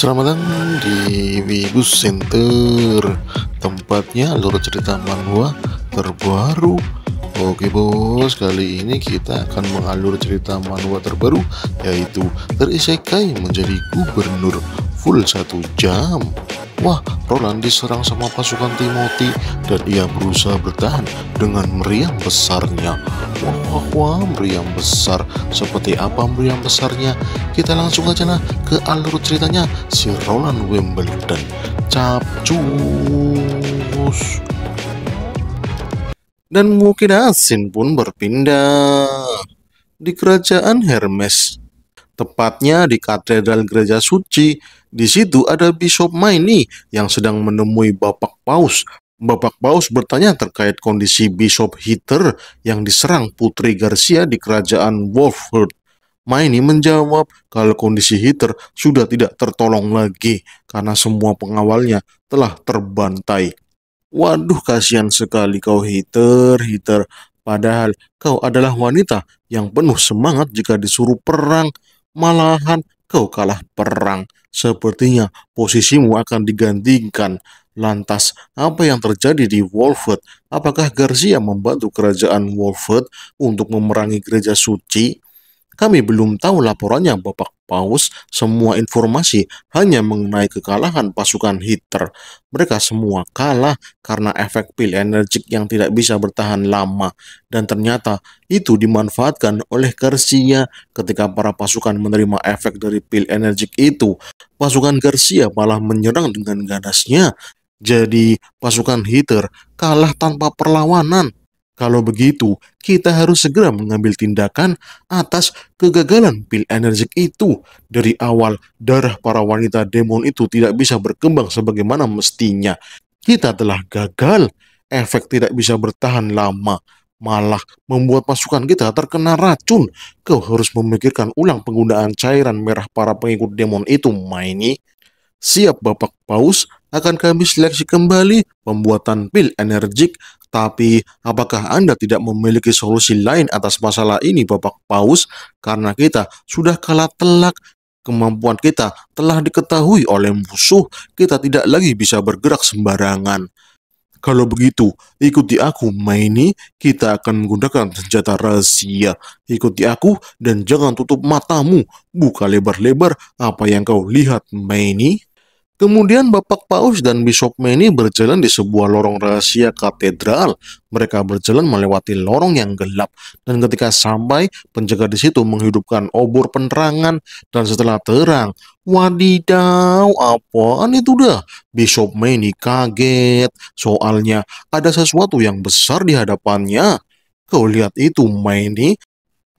Selamat datang di Wibu Center Tempatnya alur cerita manhwa terbaru Oke bos, kali ini kita akan mengalur cerita manhwa terbaru Yaitu Terisekai menjadi gubernur full satu jam Wah, Roland diserang sama pasukan Timothy dan ia berusaha bertahan dengan meriam besarnya. Wah, wah, meriam besar. Seperti apa meriam besarnya? Kita langsung aja nah ke alur ceritanya si Roland Wimbledon. Capcus. Dan mungkin asin pun berpindah di kerajaan Hermes tepatnya di Katedral Gereja Suci. Di situ ada Bishop Maini yang sedang menemui Bapak Paus. Bapak Paus bertanya terkait kondisi Bishop Hitter yang diserang Putri Garcia di Kerajaan Wolford. Maini menjawab kalau kondisi Hitter sudah tidak tertolong lagi karena semua pengawalnya telah terbantai. Waduh kasihan sekali kau Hitter, Hitter. Padahal kau adalah wanita yang penuh semangat jika disuruh perang Malahan kau kalah perang. Sepertinya posisimu akan digantikan. Lantas, apa yang terjadi di Wolford? Apakah Garcia membantu kerajaan Wolford untuk memerangi gereja suci? Kami belum tahu laporannya Bapak Paus, semua informasi hanya mengenai kekalahan pasukan Hitler. Mereka semua kalah karena efek pil energik yang tidak bisa bertahan lama. Dan ternyata itu dimanfaatkan oleh Garcia ketika para pasukan menerima efek dari pil energik itu. Pasukan Garcia malah menyerang dengan ganasnya. Jadi pasukan Hitler kalah tanpa perlawanan. Kalau begitu, kita harus segera mengambil tindakan atas kegagalan pil energik itu. Dari awal, darah para wanita demon itu tidak bisa berkembang sebagaimana mestinya. Kita telah gagal. Efek tidak bisa bertahan lama malah membuat pasukan kita terkena racun. Kau harus memikirkan ulang penggunaan cairan merah para pengikut demon itu, Maini. Siap Bapak Paus, akan kami seleksi kembali pembuatan pil energik, tapi apakah Anda tidak memiliki solusi lain atas masalah ini Bapak Paus? Karena kita sudah kalah telak kemampuan kita telah diketahui oleh musuh, kita tidak lagi bisa bergerak sembarangan. Kalau begitu, ikuti aku, Maini. Kita akan menggunakan senjata rahasia. Ikuti aku dan jangan tutup matamu. Buka lebar-lebar apa yang kau lihat, Maini. Kemudian Bapak Paus dan Bishop Manny berjalan di sebuah lorong rahasia katedral. Mereka berjalan melewati lorong yang gelap dan ketika sampai penjaga di situ menghidupkan obor penerangan dan setelah terang, wadidaw apaan itu dah? Bishop Manny kaget soalnya ada sesuatu yang besar di hadapannya. Kau lihat itu, Manny,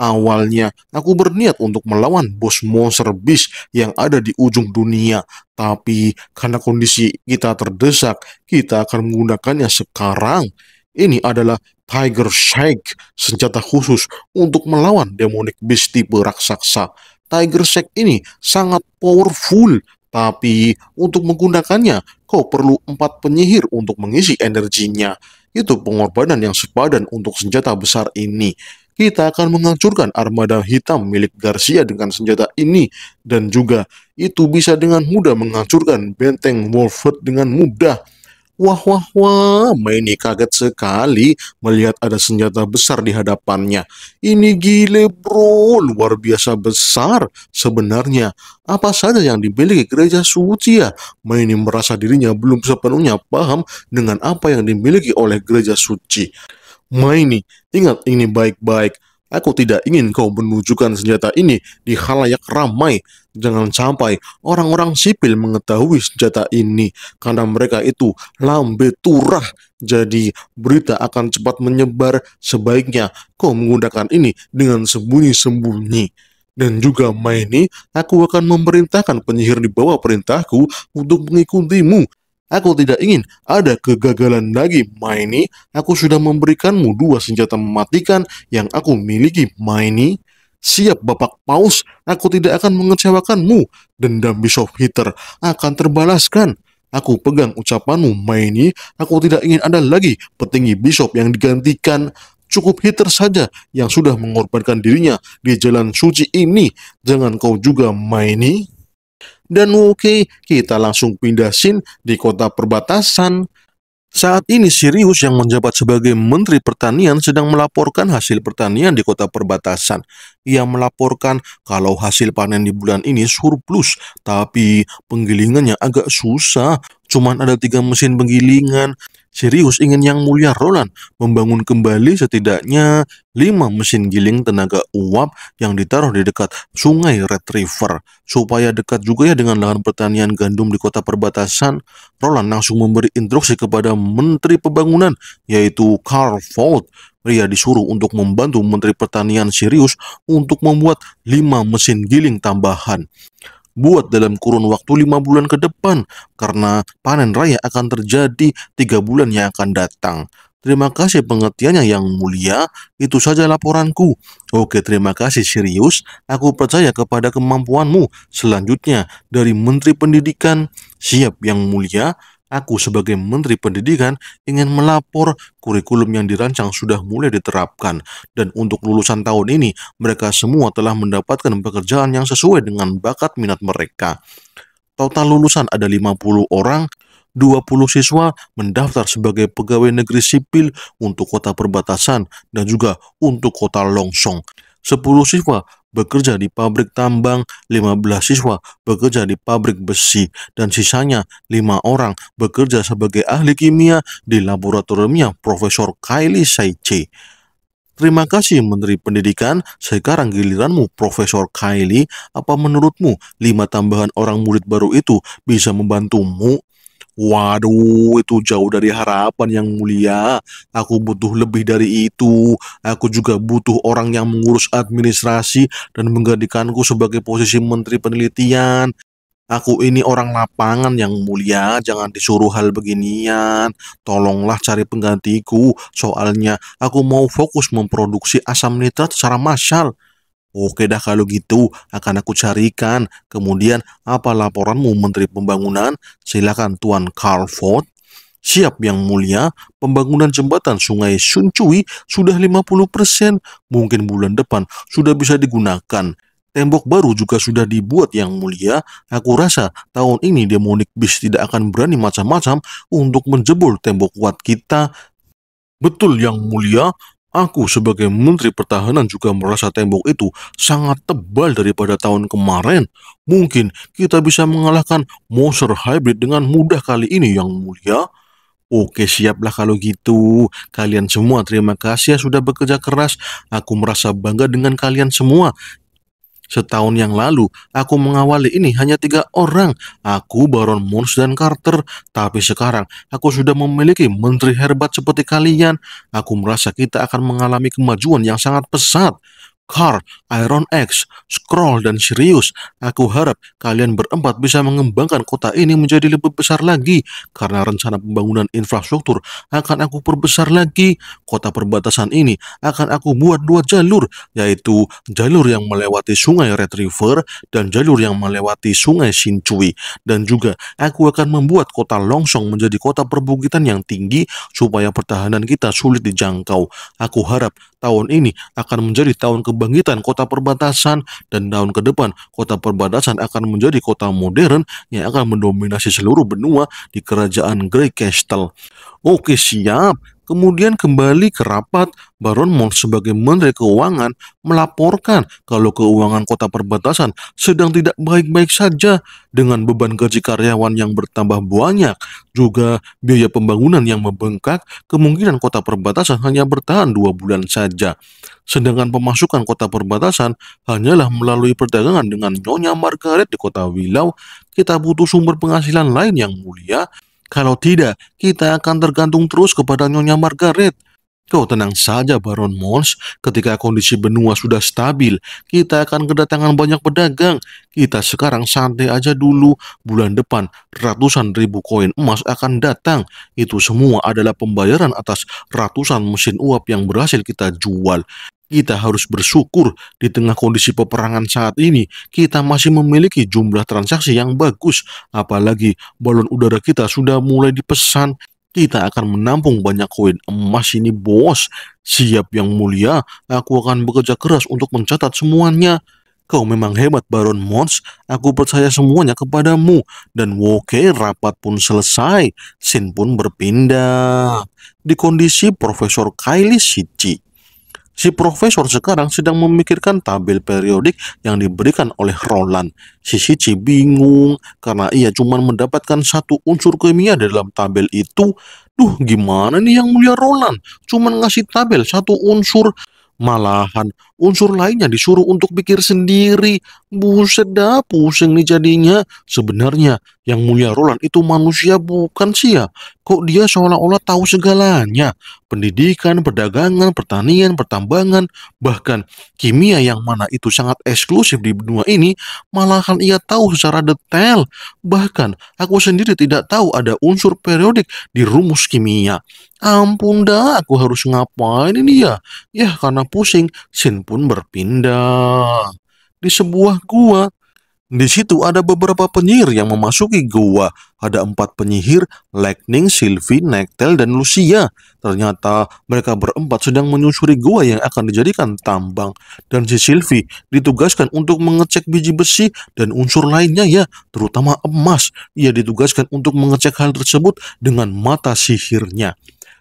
Awalnya, aku berniat untuk melawan bos monster beast yang ada di ujung dunia. Tapi karena kondisi kita terdesak, kita akan menggunakannya sekarang. Ini adalah Tiger Shake, senjata khusus untuk melawan demonic beast tipe raksasa. Tiger Shake ini sangat powerful, tapi untuk menggunakannya kau perlu empat penyihir untuk mengisi energinya. Itu pengorbanan yang sepadan untuk senjata besar ini kita akan menghancurkan armada hitam milik Garcia dengan senjata ini dan juga itu bisa dengan mudah menghancurkan benteng Wolfert dengan mudah. Wah wah wah, Manny kaget sekali melihat ada senjata besar di hadapannya. Ini gile bro, luar biasa besar sebenarnya. Apa saja yang dimiliki gereja suci ya? Manny merasa dirinya belum sepenuhnya paham dengan apa yang dimiliki oleh gereja suci maini. Ingat ini baik-baik. Aku tidak ingin kau menunjukkan senjata ini di halayak ramai. Jangan sampai orang-orang sipil mengetahui senjata ini, karena mereka itu lambe turah. Jadi berita akan cepat menyebar. Sebaiknya kau menggunakan ini dengan sembunyi-sembunyi. Dan juga Maini, aku akan memerintahkan penyihir di bawah perintahku untuk mengikutimu Aku tidak ingin ada kegagalan lagi, Maini. Aku sudah memberikanmu dua senjata mematikan yang aku miliki, Maini. Siap, Bapak Paus. Aku tidak akan mengecewakanmu. Dendam Bishop Hitter akan terbalaskan. Aku pegang ucapanmu, Maini. Aku tidak ingin ada lagi petinggi Bishop yang digantikan. Cukup Hitter saja yang sudah mengorbankan dirinya di jalan suci ini. Jangan kau juga, Maini. Dan oke, kita langsung pindah scene di kota perbatasan. Saat ini Sirius yang menjabat sebagai Menteri Pertanian sedang melaporkan hasil pertanian di kota perbatasan. Ia melaporkan kalau hasil panen di bulan ini surplus, tapi penggilingannya agak susah. Cuman ada tiga mesin penggilingan Sirius ingin Yang Mulia Roland membangun kembali setidaknya lima mesin giling tenaga uap yang ditaruh di dekat sungai Red River supaya dekat juga ya dengan lahan pertanian gandum di kota perbatasan Roland langsung memberi instruksi kepada Menteri Pembangunan yaitu Carl Ford. Pria disuruh untuk membantu Menteri Pertanian Sirius untuk membuat lima mesin giling tambahan buat dalam kurun waktu lima bulan ke depan karena panen raya akan terjadi tiga bulan yang akan datang. Terima kasih pengertiannya yang mulia, itu saja laporanku. Oke, terima kasih serius. Aku percaya kepada kemampuanmu. Selanjutnya, dari Menteri Pendidikan, siap yang mulia, Aku sebagai Menteri Pendidikan ingin melapor kurikulum yang dirancang sudah mulai diterapkan dan untuk lulusan tahun ini mereka semua telah mendapatkan pekerjaan yang sesuai dengan bakat minat mereka. Total lulusan ada 50 orang 20 siswa mendaftar sebagai pegawai negeri sipil untuk kota perbatasan dan juga untuk kota Longsong. 10 siswa bekerja di pabrik tambang, 15 siswa bekerja di pabrik besi, dan sisanya lima orang bekerja sebagai ahli kimia di laboratoriumnya Profesor Kylie Saiche. Terima kasih Menteri Pendidikan, sekarang giliranmu Profesor Kylie, apa menurutmu lima tambahan orang murid baru itu bisa membantumu Waduh, itu jauh dari harapan yang mulia. Aku butuh lebih dari itu. Aku juga butuh orang yang mengurus administrasi dan menggantikanku sebagai posisi menteri penelitian. Aku ini orang lapangan yang mulia, jangan disuruh hal beginian. Tolonglah cari penggantiku, soalnya aku mau fokus memproduksi asam nitrat secara massal. Oke dah kalau gitu akan aku carikan. Kemudian apa laporanmu Menteri Pembangunan? Silakan Tuan Carl Ford. Siap yang mulia, pembangunan jembatan sungai Suncui sudah 50%, mungkin bulan depan sudah bisa digunakan. Tembok baru juga sudah dibuat yang mulia. Aku rasa tahun ini Demonik Bis tidak akan berani macam-macam untuk menjebol tembok kuat kita. Betul yang mulia, Aku sebagai Menteri Pertahanan juga merasa tembok itu sangat tebal daripada tahun kemarin. Mungkin kita bisa mengalahkan monster hybrid dengan mudah kali ini yang mulia. Oke siaplah kalau gitu. Kalian semua terima kasih ya sudah bekerja keras. Aku merasa bangga dengan kalian semua Setahun yang lalu, aku mengawali ini hanya tiga orang. Aku, Baron Moons, dan Carter. Tapi sekarang, aku sudah memiliki menteri herbat seperti kalian. Aku merasa kita akan mengalami kemajuan yang sangat pesat. Car, Iron X, Scroll, dan Sirius. Aku harap kalian berempat bisa mengembangkan kota ini menjadi lebih besar lagi karena rencana pembangunan infrastruktur akan aku perbesar lagi. Kota perbatasan ini akan aku buat dua jalur, yaitu jalur yang melewati sungai Red River dan jalur yang melewati sungai Shinchui. Dan juga aku akan membuat kota Longsong menjadi kota perbukitan yang tinggi supaya pertahanan kita sulit dijangkau. Aku harap tahun ini akan menjadi tahun ke kebangkitan kota perbatasan dan tahun ke depan kota perbatasan akan menjadi kota modern yang akan mendominasi seluruh benua di kerajaan Grey Castle. Oke siap, Kemudian kembali ke rapat, Baron Mons sebagai Menteri Keuangan melaporkan kalau keuangan kota perbatasan sedang tidak baik-baik saja dengan beban gaji karyawan yang bertambah banyak, juga biaya pembangunan yang membengkak, kemungkinan kota perbatasan hanya bertahan dua bulan saja. Sedangkan pemasukan kota perbatasan hanyalah melalui perdagangan dengan Nyonya Margaret di kota Wilau, kita butuh sumber penghasilan lain yang mulia, kalau tidak, kita akan tergantung terus kepada Nyonya Margaret. Kau tenang saja, Baron Mons. Ketika kondisi benua sudah stabil, kita akan kedatangan banyak pedagang. Kita sekarang santai aja dulu. Bulan depan, ratusan ribu koin emas akan datang. Itu semua adalah pembayaran atas ratusan mesin uap yang berhasil kita jual kita harus bersyukur di tengah kondisi peperangan saat ini kita masih memiliki jumlah transaksi yang bagus apalagi balon udara kita sudah mulai dipesan kita akan menampung banyak koin emas ini bos siap yang mulia aku akan bekerja keras untuk mencatat semuanya Kau memang hebat Baron Mons, aku percaya semuanya kepadamu. Dan Woke rapat pun selesai, Sin pun berpindah. Di kondisi Profesor Kylie Sici. Si profesor sekarang sedang memikirkan tabel periodik yang diberikan oleh Roland. Si cibingung bingung karena ia cuma mendapatkan satu unsur kimia dalam tabel itu. Duh, gimana nih yang mulia Roland? Cuma ngasih tabel satu unsur. Malahan, unsur lainnya disuruh untuk pikir sendiri. Buset dah, pusing nih jadinya. Sebenarnya, yang mulia Roland itu manusia bukan ya? Kok dia seolah-olah tahu segalanya. Pendidikan, perdagangan, pertanian, pertambangan, bahkan kimia yang mana itu sangat eksklusif di benua ini, malahan ia tahu secara detail. Bahkan aku sendiri tidak tahu ada unsur periodik di rumus kimia. Ampun dah, aku harus ngapain ini ya? Ya, karena pusing, Sin pun berpindah. Di sebuah gua, di situ ada beberapa penyihir yang memasuki gua. Ada empat penyihir, Lightning, Sylvie, Nectel, dan Lucia. Ternyata mereka berempat sedang menyusuri gua yang akan dijadikan tambang. Dan si Sylvie ditugaskan untuk mengecek biji besi dan unsur lainnya ya, terutama emas. Ia ditugaskan untuk mengecek hal tersebut dengan mata sihirnya.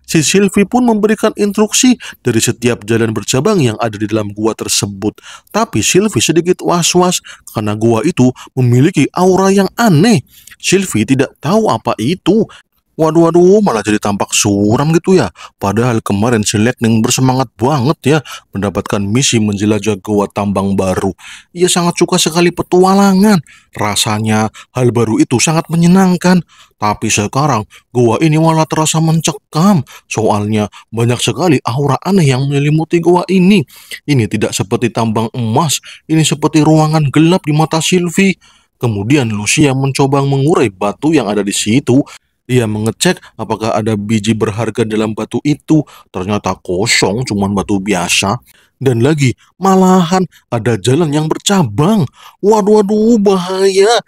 Si Sylvie pun memberikan instruksi dari setiap jalan bercabang yang ada di dalam gua tersebut. Tapi Sylvie sedikit was-was karena gua itu memiliki aura yang aneh. Sylvie tidak tahu apa itu Waduh, waduh, malah jadi tampak suram gitu ya. Padahal kemarin si Lightning bersemangat banget ya mendapatkan misi menjelajah goa tambang baru. Ia sangat suka sekali petualangan. Rasanya hal baru itu sangat menyenangkan. Tapi sekarang goa ini malah terasa mencekam. Soalnya banyak sekali aura aneh yang menyelimuti goa ini. Ini tidak seperti tambang emas, ini seperti ruangan gelap di mata Sylvie. Kemudian Lucia mencoba mengurai batu yang ada di situ ia mengecek apakah ada biji berharga dalam batu itu. Ternyata kosong, cuman batu biasa. Dan lagi, malahan ada jalan yang bercabang. Waduh, waduh, bahaya.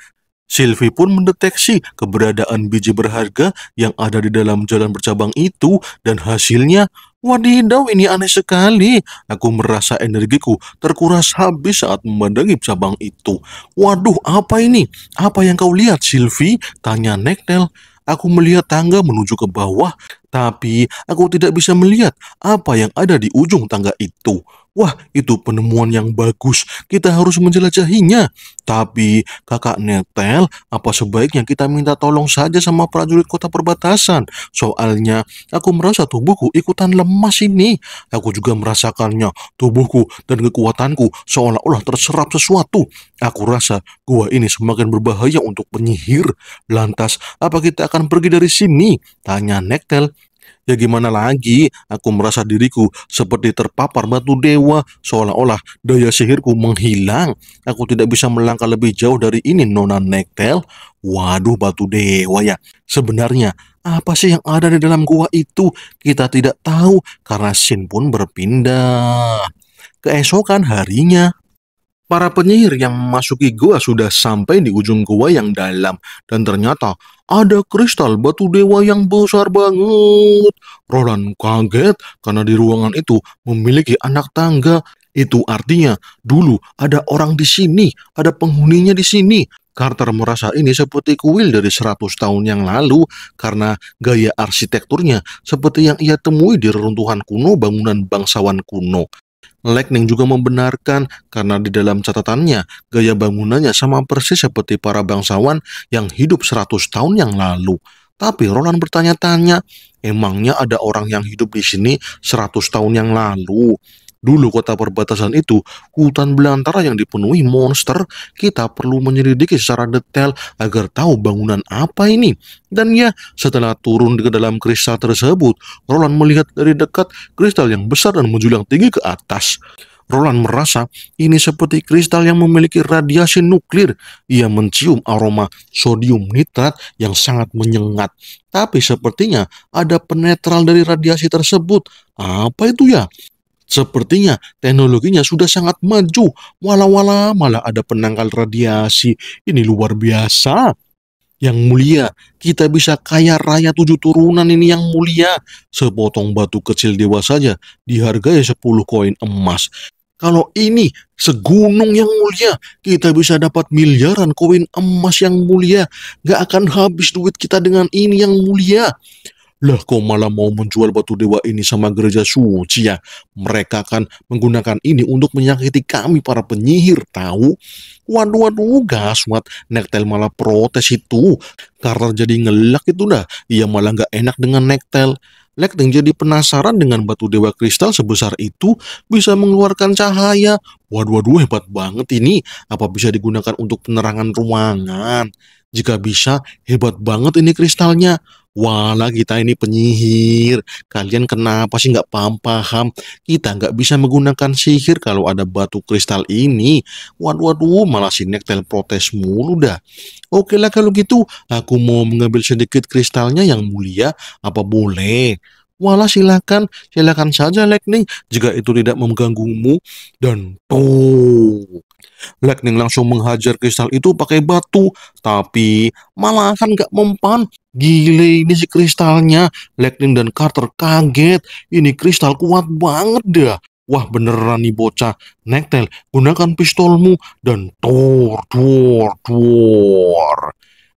Sylvie pun mendeteksi keberadaan biji berharga yang ada di dalam jalan bercabang itu dan hasilnya Wadidaw ini aneh sekali. Aku merasa energiku terkuras habis saat memandangi cabang itu. Waduh apa ini? Apa yang kau lihat Sylvie? Tanya Neknel. Aku melihat tangga menuju ke bawah, tapi aku tidak bisa melihat apa yang ada di ujung tangga itu. Wah, itu penemuan yang bagus. Kita harus menjelajahinya. Tapi kakak Netel, apa sebaiknya kita minta tolong saja sama prajurit kota perbatasan? Soalnya aku merasa tubuhku ikutan lemas ini. Aku juga merasakannya. Tubuhku dan kekuatanku seolah-olah terserap sesuatu. Aku rasa gua ini semakin berbahaya untuk penyihir. Lantas, apa kita akan pergi dari sini? Tanya Netel Ya gimana lagi, aku merasa diriku seperti terpapar batu dewa, seolah-olah daya sihirku menghilang. Aku tidak bisa melangkah lebih jauh dari ini, Nona Nektel. Waduh, batu dewa ya. Sebenarnya, apa sih yang ada di dalam gua itu? Kita tidak tahu, karena Sin pun berpindah. Keesokan harinya, Para penyihir yang memasuki gua sudah sampai di ujung gua yang dalam, dan ternyata ada kristal batu dewa yang besar banget. Roland kaget karena di ruangan itu memiliki anak tangga. Itu artinya dulu ada orang di sini, ada penghuninya di sini. Carter merasa ini seperti kuil dari 100 tahun yang lalu karena gaya arsitekturnya seperti yang ia temui di reruntuhan kuno bangunan bangsawan kuno. Lekning juga membenarkan karena di dalam catatannya gaya bangunannya sama persis seperti para bangsawan yang hidup 100 tahun yang lalu. Tapi Roland bertanya-tanya, emangnya ada orang yang hidup di sini 100 tahun yang lalu? Dulu kota perbatasan itu hutan belantara yang dipenuhi monster, kita perlu menyelidiki secara detail agar tahu bangunan apa ini. Dan ya, setelah turun ke dalam kristal tersebut, Roland melihat dari dekat kristal yang besar dan menjulang tinggi ke atas. Roland merasa ini seperti kristal yang memiliki radiasi nuklir. Ia mencium aroma sodium nitrat yang sangat menyengat. Tapi sepertinya ada penetral dari radiasi tersebut. Apa itu ya? Sepertinya teknologinya sudah sangat maju. walau wala malah ada penangkal radiasi. Ini luar biasa. Yang mulia, kita bisa kaya raya tujuh turunan ini yang mulia. Sepotong batu kecil dewa saja dihargai 10 koin emas. Kalau ini segunung yang mulia, kita bisa dapat miliaran koin emas yang mulia. Gak akan habis duit kita dengan ini yang mulia. Lah kau malah mau menjual batu dewa ini sama gereja suci ya? Mereka akan menggunakan ini untuk menyakiti kami para penyihir, tahu? Waduh, waduh, gaswat. Nektel malah protes itu. Karena jadi ngelak itu dah. Ia malah gak enak dengan Nektel. Lekting jadi penasaran dengan batu dewa kristal sebesar itu bisa mengeluarkan cahaya. Waduh, waduh hebat banget ini. Apa bisa digunakan untuk penerangan ruangan? Jika bisa, hebat banget ini kristalnya. Wala kita ini penyihir. Kalian kenapa sih nggak paham-paham? Kita nggak bisa menggunakan sihir kalau ada batu kristal ini. Waduh, waduh, malah si Nektel protes mulu dah. Oke lah kalau gitu, aku mau mengambil sedikit kristalnya yang mulia. Apa boleh? Walah silakan, silakan saja Lightning jika itu tidak mengganggumu. Dan tuh, Lightning langsung menghajar kristal itu pakai batu, tapi malahan nggak mempan. Gile ini si kristalnya. Lightning dan Carter kaget. Ini kristal kuat banget dah. Wah beneran nih bocah. Nektel, gunakan pistolmu dan tor, tor, tor.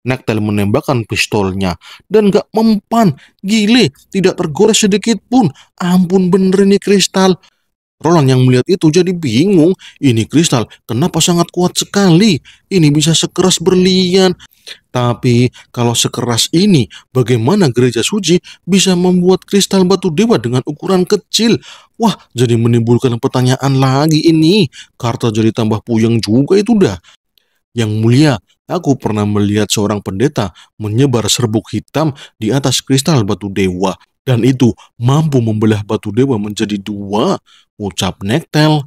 Nektel menembakkan pistolnya dan gak mempan. Gile, tidak tergores sedikit pun. Ampun bener ini kristal. Roland yang melihat itu jadi bingung. Ini kristal, kenapa sangat kuat sekali? Ini bisa sekeras berlian. Tapi kalau sekeras ini, bagaimana gereja suci bisa membuat kristal batu dewa dengan ukuran kecil? Wah, jadi menimbulkan pertanyaan lagi ini. Karta jadi tambah puyeng juga itu dah. Yang mulia, aku pernah melihat seorang pendeta menyebar serbuk hitam di atas kristal batu dewa dan itu mampu membelah batu dewa menjadi dua, ucap Nektel.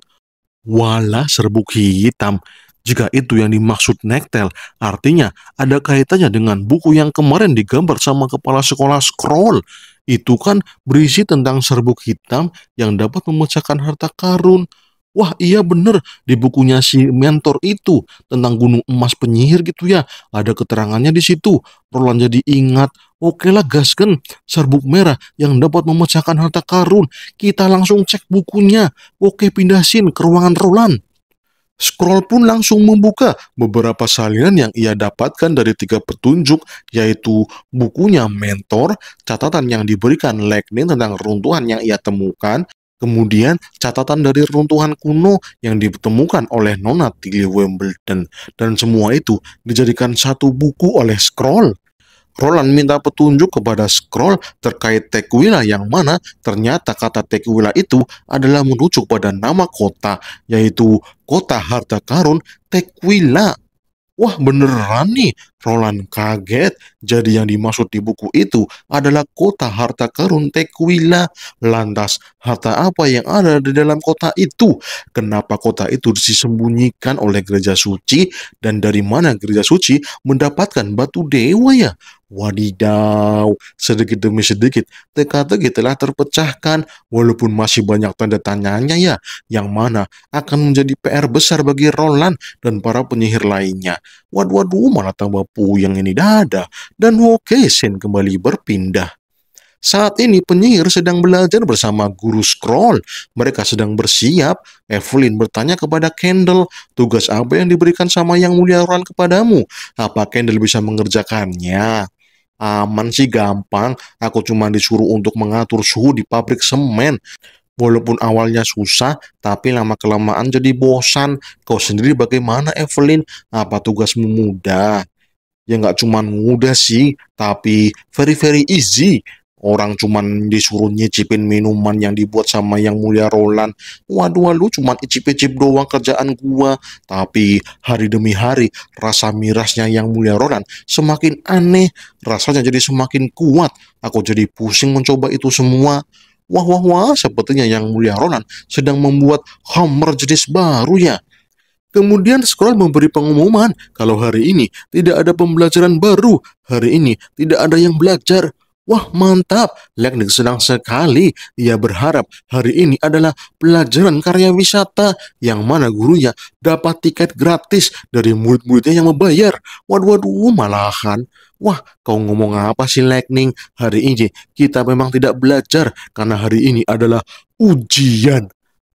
Wala serbuk hitam. Jika itu yang dimaksud Nektel, artinya ada kaitannya dengan buku yang kemarin digambar sama kepala sekolah scroll. Itu kan berisi tentang serbuk hitam yang dapat memecahkan harta karun. Wah iya bener di bukunya si mentor itu tentang gunung emas penyihir gitu ya ada keterangannya di situ Roland jadi ingat Oke lah gasken serbuk merah yang dapat memecahkan harta karun kita langsung cek bukunya Oke pindahin ke ruangan Roland Scroll pun langsung membuka beberapa salinan yang ia dapatkan dari tiga petunjuk, yaitu bukunya mentor, catatan yang diberikan Leknin tentang runtuhan yang ia temukan, Kemudian catatan dari runtuhan kuno yang ditemukan oleh Nona Tilly Wimbledon dan semua itu dijadikan satu buku oleh Scroll. Roland minta petunjuk kepada Scroll terkait Tequila yang mana ternyata kata Tequila itu adalah merujuk pada nama kota yaitu kota harta karun Tequila. Wah beneran nih Roland kaget, jadi yang dimaksud di buku itu adalah kota harta karun Tequila. Lantas, harta apa yang ada di dalam kota itu? Kenapa kota itu disembunyikan oleh gereja suci? Dan dari mana gereja suci mendapatkan batu dewa ya? Wadidaw, sedikit demi sedikit teka-teki telah terpecahkan walaupun masih banyak tanda tanyanya ya, yang mana akan menjadi PR besar bagi Roland dan para penyihir lainnya. Waduh, waduh, malah tambah puyeng ini dada dan Wokesen kembali berpindah. Saat ini penyihir sedang belajar bersama guru scroll. Mereka sedang bersiap. Evelyn bertanya kepada Kendall, tugas apa yang diberikan sama yang mulia Orang kepadamu? Apa Kendall bisa mengerjakannya? Aman sih gampang, aku cuma disuruh untuk mengatur suhu di pabrik semen. Walaupun awalnya susah, tapi lama-kelamaan jadi bosan. Kau sendiri bagaimana Evelyn? Apa tugasmu mudah? ya nggak cuman mudah sih, tapi very very easy. Orang cuman disuruh nyicipin minuman yang dibuat sama yang mulia Roland. Waduh, lu cuman icip-icip doang kerjaan gua. Tapi hari demi hari rasa mirasnya yang mulia Roland semakin aneh. Rasanya jadi semakin kuat. Aku jadi pusing mencoba itu semua. Wah, wah, wah, sepertinya yang mulia Roland sedang membuat hammer jenis baru ya. Kemudian scroll memberi pengumuman kalau hari ini tidak ada pembelajaran baru, hari ini tidak ada yang belajar. Wah mantap, Lightning senang sekali. Ia berharap hari ini adalah pelajaran karya wisata yang mana gurunya dapat tiket gratis dari murid-muridnya yang membayar. Waduh, waduh, malahan. Wah, kau ngomong apa sih Lightning? Hari ini kita memang tidak belajar karena hari ini adalah ujian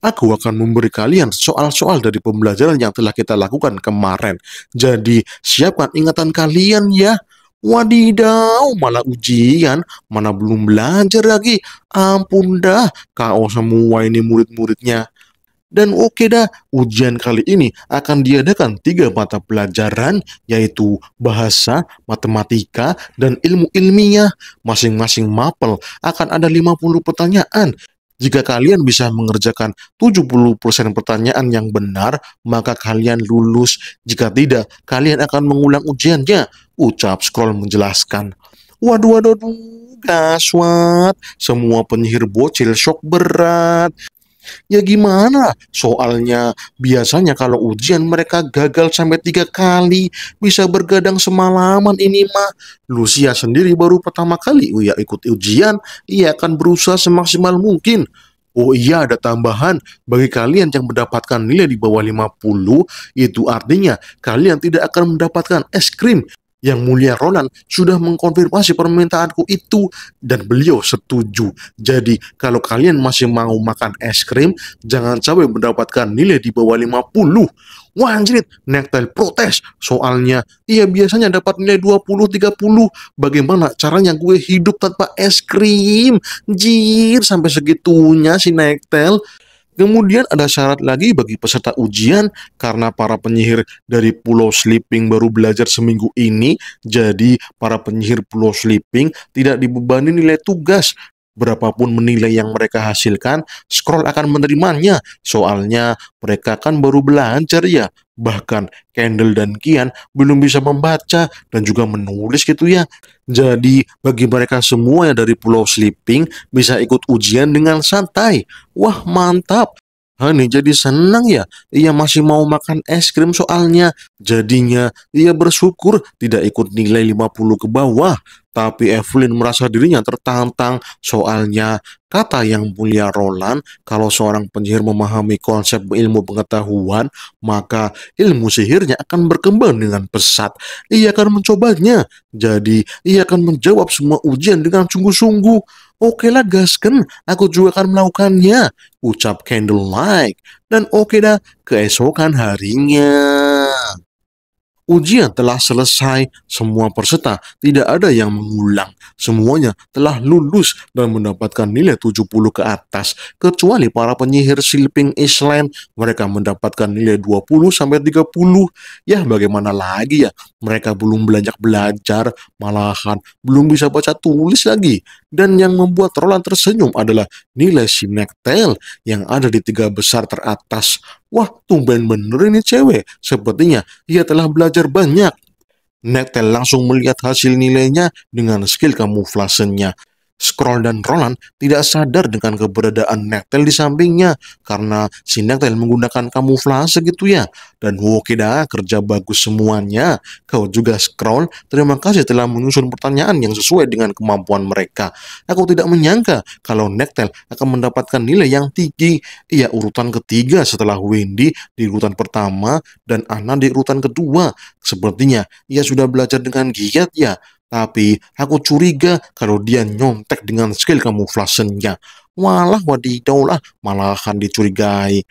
aku akan memberi kalian soal-soal dari pembelajaran yang telah kita lakukan kemarin. Jadi, siapkan ingatan kalian ya. Wadidaw, malah ujian, mana belum belajar lagi. Ampun dah, kau semua ini murid-muridnya. Dan oke okay dah, ujian kali ini akan diadakan tiga mata pelajaran, yaitu bahasa, matematika, dan ilmu ilmiah. Masing-masing mapel akan ada 50 pertanyaan jika kalian bisa mengerjakan 70% pertanyaan yang benar, maka kalian lulus. Jika tidak, kalian akan mengulang ujiannya, ucap scroll menjelaskan. Waduh, waduh, waduh, gaswat. Semua penyihir bocil shock berat. Ya gimana? Soalnya biasanya kalau ujian mereka gagal sampai tiga kali, bisa bergadang semalaman ini mah. Lucia sendiri baru pertama kali Uya oh ikut ujian, ia akan berusaha semaksimal mungkin. Oh iya ada tambahan bagi kalian yang mendapatkan nilai di bawah 50 itu artinya kalian tidak akan mendapatkan es krim yang mulia Ronan sudah mengkonfirmasi permintaanku itu dan beliau setuju. Jadi kalau kalian masih mau makan es krim, jangan sampai mendapatkan nilai di bawah 50. Wah anjrit, Nektel protes. Soalnya ia biasanya dapat nilai 20-30. Bagaimana caranya gue hidup tanpa es krim? Jir, sampai segitunya si Nektel. Kemudian ada syarat lagi bagi peserta ujian karena para penyihir dari Pulau Sleeping baru belajar seminggu ini, jadi para penyihir Pulau Sleeping tidak dibebani nilai tugas. Berapapun menilai yang mereka hasilkan, scroll akan menerimanya. Soalnya mereka kan baru belajar ya, Bahkan Kendall dan Kian belum bisa membaca dan juga menulis gitu ya. Jadi bagi mereka semua yang dari Pulau Sleeping bisa ikut ujian dengan santai. Wah mantap, Hani jadi senang ya, ia masih mau makan es krim soalnya. Jadinya ia bersyukur tidak ikut nilai 50 ke bawah. Tapi Evelyn merasa dirinya tertantang soalnya kata yang mulia Roland kalau seorang penyihir memahami konsep ilmu pengetahuan maka ilmu sihirnya akan berkembang dengan pesat. Ia akan mencobanya. Jadi ia akan menjawab semua ujian dengan sungguh-sungguh. Oke lah gasken, aku juga akan melakukannya, ucap Candlelight. Dan oke dah, keesokan harinya. Ujian telah selesai semua peserta, tidak ada yang mengulang. Semuanya telah lulus dan mendapatkan nilai 70 ke atas, kecuali para penyihir silping Island, mereka mendapatkan nilai 20 sampai 30. Ya bagaimana lagi ya, mereka belum belajar belajar, malahan belum bisa baca tulis lagi. Dan yang membuat Roland tersenyum adalah nilai si yang ada di tiga besar teratas. Wah, tumben bener ini cewek. Sepertinya ia telah belajar banyak. Nektel langsung melihat hasil nilainya dengan skill kamuflasenya. Scroll dan Roland tidak sadar dengan keberadaan Nektel di sampingnya karena si Nektel menggunakan kamuflase gitu ya. Dan Wokeda kerja bagus semuanya. Kau juga Scroll, terima kasih telah menyusun pertanyaan yang sesuai dengan kemampuan mereka. Aku tidak menyangka kalau Nektel akan mendapatkan nilai yang tinggi. Ia urutan ketiga setelah Wendy di urutan pertama dan Anna di urutan kedua. Sepertinya ia sudah belajar dengan giat ya. Tapi aku curiga kalau dia nyontek dengan skill kamuflasenya. Walah wadidaulah, malahan dicurigai.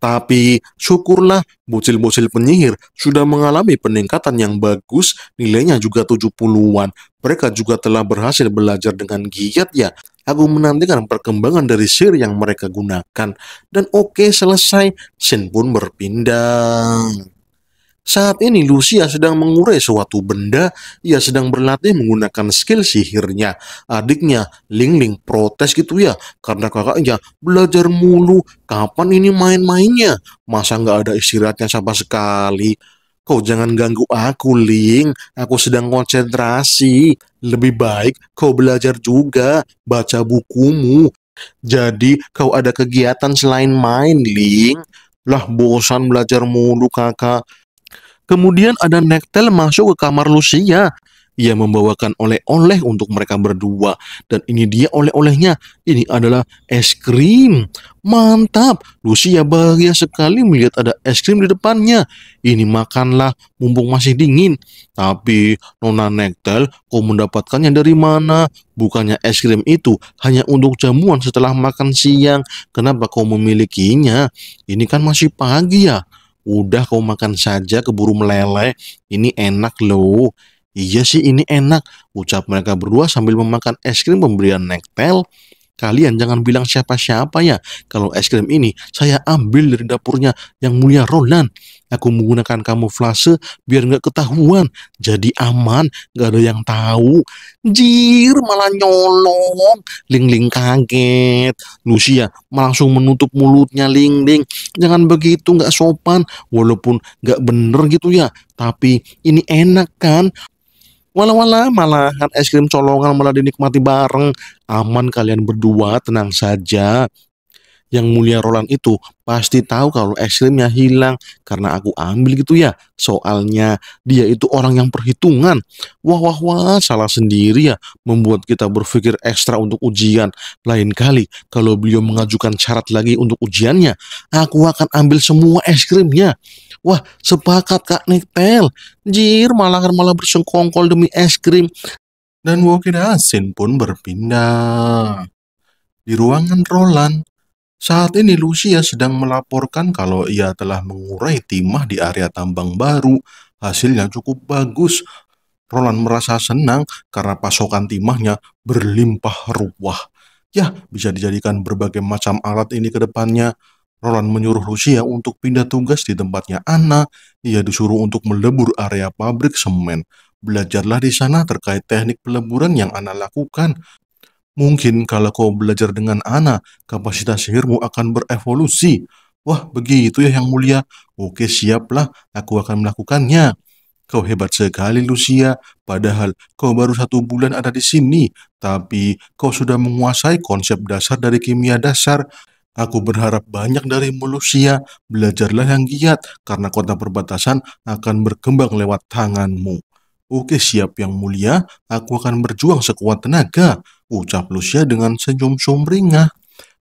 Tapi syukurlah bocil-bocil penyihir sudah mengalami peningkatan yang bagus, nilainya juga 70-an. Mereka juga telah berhasil belajar dengan giat ya. Aku menantikan perkembangan dari sir yang mereka gunakan. Dan oke okay, selesai, Sin pun berpindah. Saat ini Lucia sedang mengurai suatu benda, ia sedang berlatih menggunakan skill sihirnya. Adiknya, Ling Ling, protes gitu ya, karena kakaknya belajar mulu, kapan ini main-mainnya? Masa nggak ada istirahatnya sama sekali? Kau jangan ganggu aku, Ling. Aku sedang konsentrasi. Lebih baik kau belajar juga, baca bukumu. Jadi kau ada kegiatan selain main, Ling. Lah bosan belajar mulu kakak. Kemudian ada Nektel masuk ke kamar Lucia. Ia membawakan oleh-oleh untuk mereka berdua. Dan ini dia oleh-olehnya. Ini adalah es krim. Mantap. Lucia bahagia sekali melihat ada es krim di depannya. Ini makanlah mumpung masih dingin. Tapi Nona Nektel kau mendapatkannya dari mana? Bukannya es krim itu hanya untuk jamuan setelah makan siang. Kenapa kau memilikinya? Ini kan masih pagi ya. Udah kau makan saja keburu meleleh. Ini enak loh. Iya sih ini enak, ucap mereka berdua sambil memakan es krim pemberian Nektel Kalian jangan bilang siapa-siapa ya. Kalau es krim ini saya ambil dari dapurnya yang mulia Roland. Aku menggunakan kamuflase biar nggak ketahuan. Jadi aman, nggak ada yang tahu. Jir, malah nyolong. Ling-ling kaget. Lucia langsung menutup mulutnya Ling-ling. Jangan begitu, nggak sopan. Walaupun nggak bener gitu ya. Tapi ini enak kan? Wala-wala malahan es krim colongan malah dinikmati bareng. Aman kalian berdua, tenang saja. Yang mulia Roland itu pasti tahu kalau es krimnya hilang karena aku ambil gitu ya. Soalnya dia itu orang yang perhitungan. Wah wah wah salah sendiri ya membuat kita berpikir ekstra untuk ujian. Lain kali kalau beliau mengajukan syarat lagi untuk ujiannya, aku akan ambil semua es krimnya. Wah, sepakat Kak Nektel. Jir, malah kan malah bersengkongkol demi es krim. Dan asin pun berpindah. Di ruangan Roland, saat ini Lucia sedang melaporkan kalau ia telah mengurai timah di area tambang baru. Hasilnya cukup bagus. Roland merasa senang karena pasokan timahnya berlimpah ruah. Ya, bisa dijadikan berbagai macam alat ini ke depannya. Roland menyuruh Rusia untuk pindah tugas di tempatnya Anna. Ia disuruh untuk melebur area pabrik semen. Belajarlah di sana terkait teknik peleburan yang Anna lakukan. Mungkin kalau kau belajar dengan Anna, kapasitas sihirmu akan berevolusi. Wah, begitu ya yang mulia. Oke, siaplah. Aku akan melakukannya. Kau hebat sekali, Lucia. Padahal kau baru satu bulan ada di sini, tapi kau sudah menguasai konsep dasar dari kimia dasar. Aku berharap banyak dari Lucia, belajarlah yang giat, karena kota perbatasan akan berkembang lewat tanganmu. Oke siap yang mulia, aku akan berjuang sekuat tenaga, ucap Lucia dengan senyum sumringah.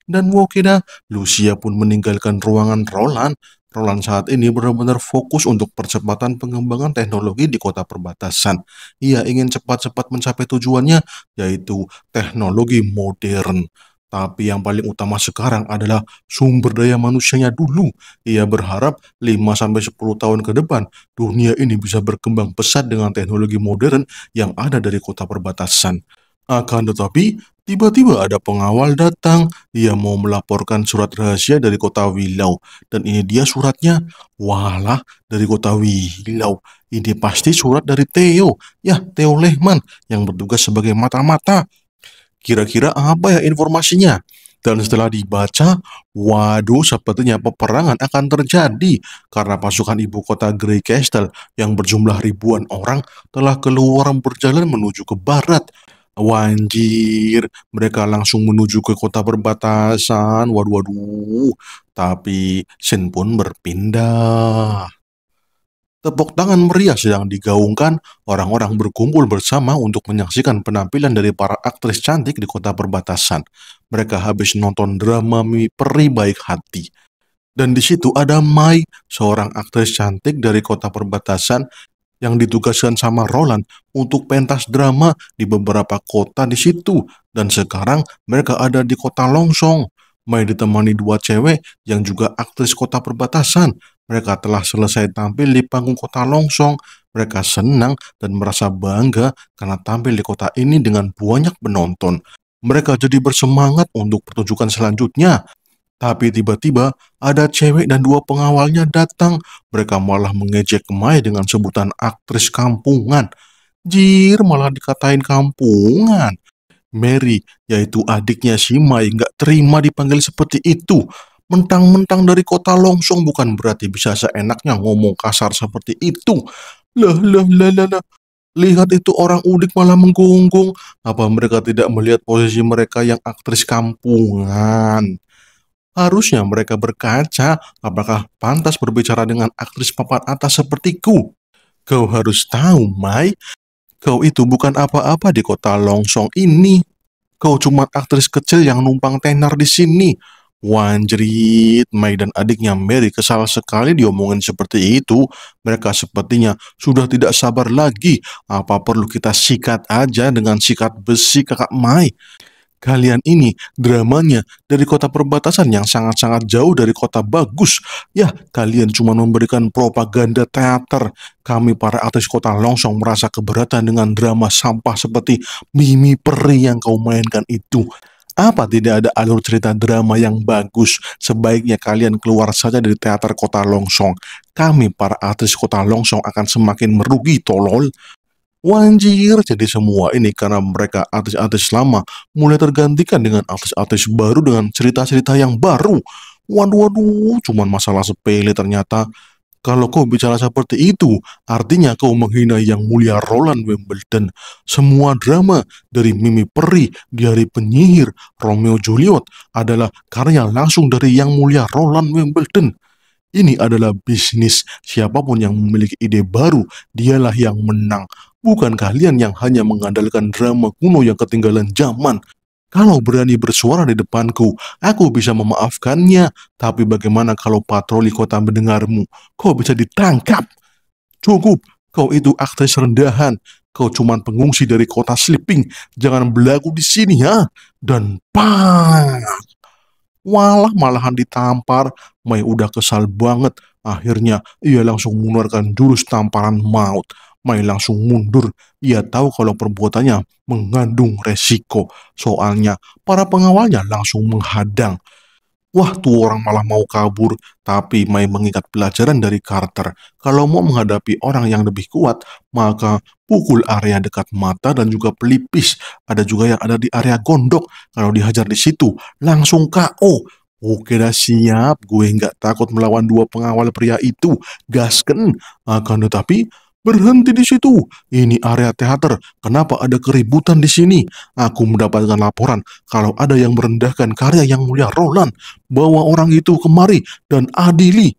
Dan wokeda, Lucia pun meninggalkan ruangan Roland. Roland saat ini benar-benar fokus untuk percepatan pengembangan teknologi di kota perbatasan. Ia ingin cepat-cepat mencapai tujuannya, yaitu teknologi modern. Tapi yang paling utama sekarang adalah sumber daya manusianya dulu. Ia berharap 5-10 tahun ke depan, dunia ini bisa berkembang pesat dengan teknologi modern yang ada dari kota perbatasan. Akan tetapi, tiba-tiba ada pengawal datang. Ia mau melaporkan surat rahasia dari kota Wilau. Dan ini dia suratnya. Walah, dari kota Wilau. Ini pasti surat dari Theo. Ya, Theo Lehman yang bertugas sebagai mata-mata. Kira-kira apa ya informasinya? Dan setelah dibaca, waduh sepertinya peperangan akan terjadi karena pasukan ibu kota Grey Castle yang berjumlah ribuan orang telah keluar berjalan menuju ke barat. Wanjir, mereka langsung menuju ke kota perbatasan. Waduh, waduh. Tapi Shin pun berpindah. Tepuk tangan meriah sedang digaungkan, orang-orang berkumpul bersama untuk menyaksikan penampilan dari para aktris cantik di kota perbatasan. Mereka habis nonton drama Mi Peri Baik Hati. Dan di situ ada Mai, seorang aktris cantik dari kota perbatasan yang ditugaskan sama Roland untuk pentas drama di beberapa kota di situ. Dan sekarang mereka ada di kota Longsong. Mai ditemani dua cewek yang juga aktris kota perbatasan. Mereka telah selesai tampil di panggung kota Longsong. Mereka senang dan merasa bangga karena tampil di kota ini dengan banyak penonton. Mereka jadi bersemangat untuk pertunjukan selanjutnya. Tapi tiba-tiba ada cewek dan dua pengawalnya datang. Mereka malah mengejek Mai dengan sebutan aktris kampungan. Jir malah dikatain kampungan. Mary, yaitu adiknya si Mai, nggak terima dipanggil seperti itu mentang-mentang dari kota Longsong bukan berarti bisa seenaknya ngomong kasar seperti itu. Lah, lah, lah, lah, lah. Lihat itu orang udik malah menggonggong. Apa mereka tidak melihat posisi mereka yang aktris kampungan? Harusnya mereka berkaca apakah pantas berbicara dengan aktris papan atas sepertiku. Kau harus tahu, Mai. Kau itu bukan apa-apa di kota Longsong ini. Kau cuma aktris kecil yang numpang tenar di sini. Wanjrit, Mai dan adiknya Mary kesal sekali diomongin seperti itu. Mereka sepertinya sudah tidak sabar lagi. Apa perlu kita sikat aja dengan sikat besi kakak Mai? Kalian ini dramanya dari kota perbatasan yang sangat-sangat jauh dari kota bagus. Ya, kalian cuma memberikan propaganda teater. Kami para artis kota Longsong merasa keberatan dengan drama sampah seperti Mimi Peri yang kau mainkan itu. Apa tidak ada alur cerita drama yang bagus? Sebaiknya kalian keluar saja dari teater kota Longsong. Kami para artis kota Longsong akan semakin merugi, tolol. Wanjir, jadi semua ini karena mereka artis-artis lama mulai tergantikan dengan artis-artis baru dengan cerita-cerita yang baru. Waduh, waduh, cuman masalah sepele ternyata kalau kau bicara seperti itu, artinya kau menghina yang mulia Roland Wimbledon. Semua drama dari Mimi Peri, dari penyihir Romeo Juliet adalah karya langsung dari yang mulia Roland Wimbledon. Ini adalah bisnis. Siapapun yang memiliki ide baru, dialah yang menang. Bukan kalian yang hanya mengandalkan drama kuno yang ketinggalan zaman. Kalau berani bersuara di depanku, aku bisa memaafkannya. Tapi bagaimana kalau patroli kota mendengarmu? Kau bisa ditangkap. Cukup, kau itu aktris rendahan. Kau cuma pengungsi dari kota Sleeping. Jangan berlaku di sini ya. Dan pang! Walah malahan ditampar. Mai udah kesal banget. Akhirnya ia langsung mengeluarkan jurus tamparan maut. Mai langsung mundur. Ia tahu kalau perbuatannya mengandung resiko. Soalnya para pengawalnya langsung menghadang. Wah, tuh orang malah mau kabur. Tapi Mai mengingat pelajaran dari Carter. Kalau mau menghadapi orang yang lebih kuat, maka pukul area dekat mata dan juga pelipis. Ada juga yang ada di area gondok. Kalau dihajar di situ, langsung KO. Oke dah siap, gue nggak takut melawan dua pengawal pria itu. Gasken, akan tetapi Berhenti di situ. Ini area teater. Kenapa ada keributan di sini? Aku mendapatkan laporan kalau ada yang merendahkan karya yang mulia Roland. Bawa orang itu kemari dan adili.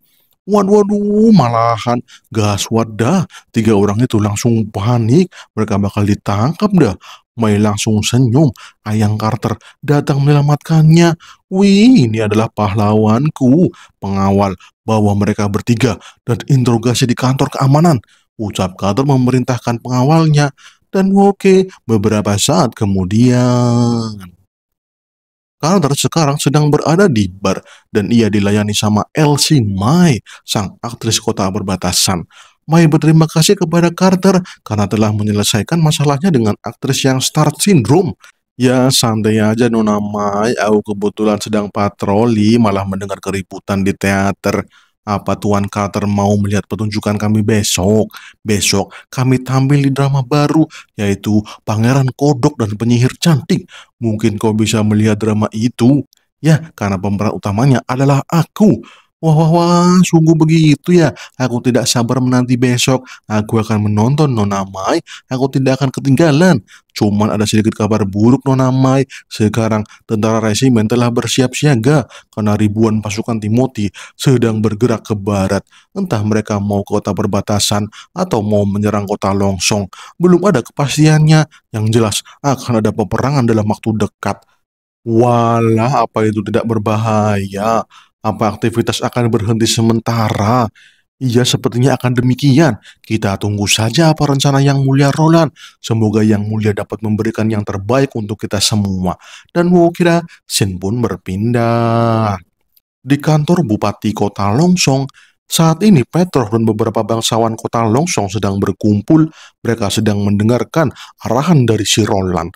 Waduh, waduh, malahan gas wadah. Tiga orang itu langsung panik. Mereka bakal ditangkap dah. May langsung senyum. Ayang Carter datang menyelamatkannya. Wih, ini adalah pahlawanku. Pengawal bawa mereka bertiga dan interogasi di kantor keamanan ucap Carter memerintahkan pengawalnya dan Woke beberapa saat kemudian. Carter sekarang sedang berada di bar dan ia dilayani sama Elsie Mai, sang aktris kota berbatasan. Mai berterima kasih kepada Carter karena telah menyelesaikan masalahnya dengan aktris yang start Syndrome. Ya santai aja Nona Mai, aku kebetulan sedang patroli malah mendengar keributan di teater. Apa Tuan Carter mau melihat pertunjukan kami besok? Besok kami tampil di drama baru, yaitu Pangeran Kodok dan Penyihir Cantik. Mungkin kau bisa melihat drama itu. Ya, karena pemeran utamanya adalah aku. Wah, wah, wah, sungguh begitu ya. Aku tidak sabar menanti besok. Aku akan menonton Nona Mai. Aku tidak akan ketinggalan. Cuman ada sedikit kabar buruk Nona Mai. Sekarang tentara resimen telah bersiap siaga karena ribuan pasukan Timothy sedang bergerak ke barat. Entah mereka mau ke kota perbatasan atau mau menyerang kota Longsong. Belum ada kepastiannya. Yang jelas akan ada peperangan dalam waktu dekat. Walah, apa itu tidak berbahaya? Apa aktivitas akan berhenti sementara? Iya, sepertinya akan demikian. Kita tunggu saja apa rencana yang mulia Roland. Semoga yang mulia dapat memberikan yang terbaik untuk kita semua. Dan Wo kira Sin pun berpindah. Di kantor Bupati Kota Longsong, saat ini Petro dan beberapa bangsawan Kota Longsong sedang berkumpul. Mereka sedang mendengarkan arahan dari si Roland.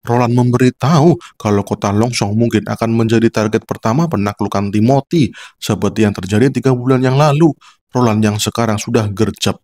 Roland memberitahu kalau kota Longsong mungkin akan menjadi target pertama penaklukan Timothy, seperti yang terjadi tiga bulan yang lalu. Roland yang sekarang sudah gercep.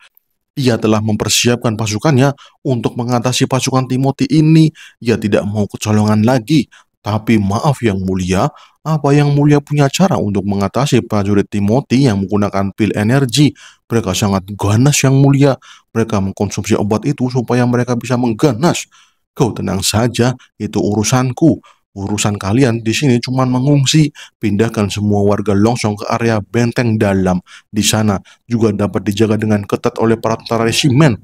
Ia telah mempersiapkan pasukannya untuk mengatasi pasukan Timothy ini. Ia tidak mau kecolongan lagi. Tapi maaf yang mulia, apa yang mulia punya cara untuk mengatasi prajurit Timothy yang menggunakan pil energi. Mereka sangat ganas yang mulia. Mereka mengkonsumsi obat itu supaya mereka bisa mengganas. Kau tenang saja, itu urusanku. Urusan kalian di sini cuma mengungsi, pindahkan semua warga Longsong ke area benteng dalam. Di sana juga dapat dijaga dengan ketat oleh para tentara resimen.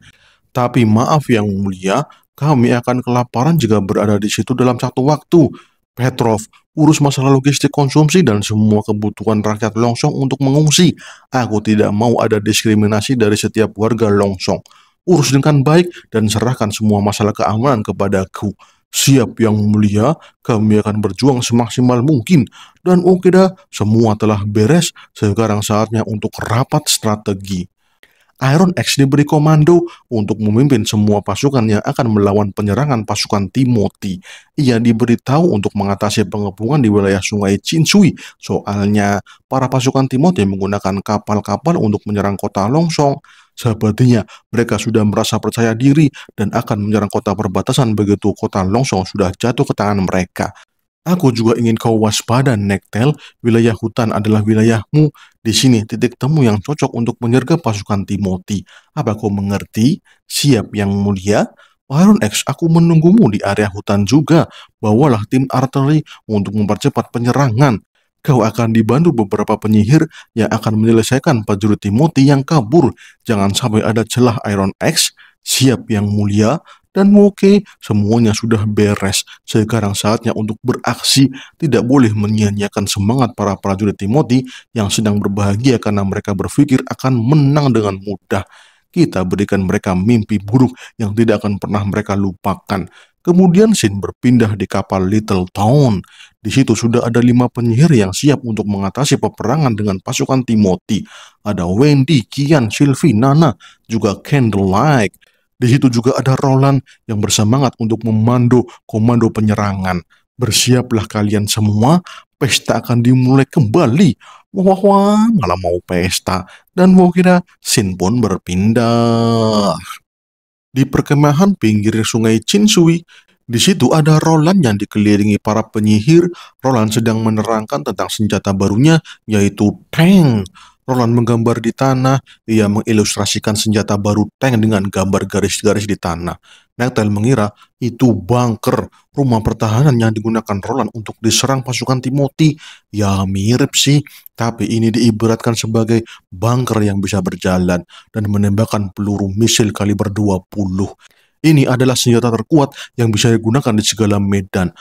Tapi maaf yang mulia, kami akan kelaparan jika berada di situ dalam satu waktu. Petrov, urus masalah logistik konsumsi dan semua kebutuhan rakyat Longsong untuk mengungsi. Aku tidak mau ada diskriminasi dari setiap warga Longsong urus dengan baik, dan serahkan semua masalah keamanan kepadaku. Siap yang mulia, kami akan berjuang semaksimal mungkin. Dan oke dah, semua telah beres, sekarang saatnya untuk rapat strategi. Iron X diberi komando untuk memimpin semua pasukan yang akan melawan penyerangan pasukan Timothy. Ia diberitahu untuk mengatasi pengepungan di wilayah sungai Chinsui. Soalnya, para pasukan Timothy menggunakan kapal-kapal untuk menyerang kota Longsong. Sepertinya mereka sudah merasa percaya diri dan akan menyerang kota perbatasan begitu kota Longsong sudah jatuh ke tangan mereka. Aku juga ingin kau waspada, Nektel. Wilayah hutan adalah wilayahmu. Di sini titik temu yang cocok untuk menyergap pasukan Timothy. Apa kau mengerti? Siap, yang mulia. Baron X, aku menunggumu di area hutan juga. Bawalah tim arteri untuk mempercepat penyerangan kau akan dibantu beberapa penyihir yang akan menyelesaikan prajurit Timothy yang kabur. Jangan sampai ada celah Iron X, siap yang mulia, dan okay, semuanya sudah beres. Sekarang saatnya untuk beraksi, tidak boleh menyia semangat para prajurit Timothy yang sedang berbahagia karena mereka berpikir akan menang dengan mudah. Kita berikan mereka mimpi buruk yang tidak akan pernah mereka lupakan. Kemudian Sin berpindah di kapal Little Town. Di situ sudah ada lima penyihir yang siap untuk mengatasi peperangan dengan pasukan Timothy. Ada Wendy, Kian, Sylvie, Nana, juga Candlelight. Di situ juga ada Roland yang bersemangat untuk memandu komando penyerangan. Bersiaplah kalian semua, pesta akan dimulai kembali. Wah, wah, wah malah mau pesta. Dan mau kira Sin pun berpindah di perkemahan pinggir sungai Chinsui. Di situ ada Roland yang dikelilingi para penyihir. Roland sedang menerangkan tentang senjata barunya, yaitu tank. Roland menggambar di tanah, ia mengilustrasikan senjata baru tank dengan gambar garis-garis di tanah. Nektel mengira itu bunker rumah pertahanan yang digunakan Roland untuk diserang pasukan Timothy. Ya mirip sih, tapi ini diibaratkan sebagai bunker yang bisa berjalan dan menembakkan peluru misil kaliber 20. Ini adalah senjata terkuat yang bisa digunakan di segala medan.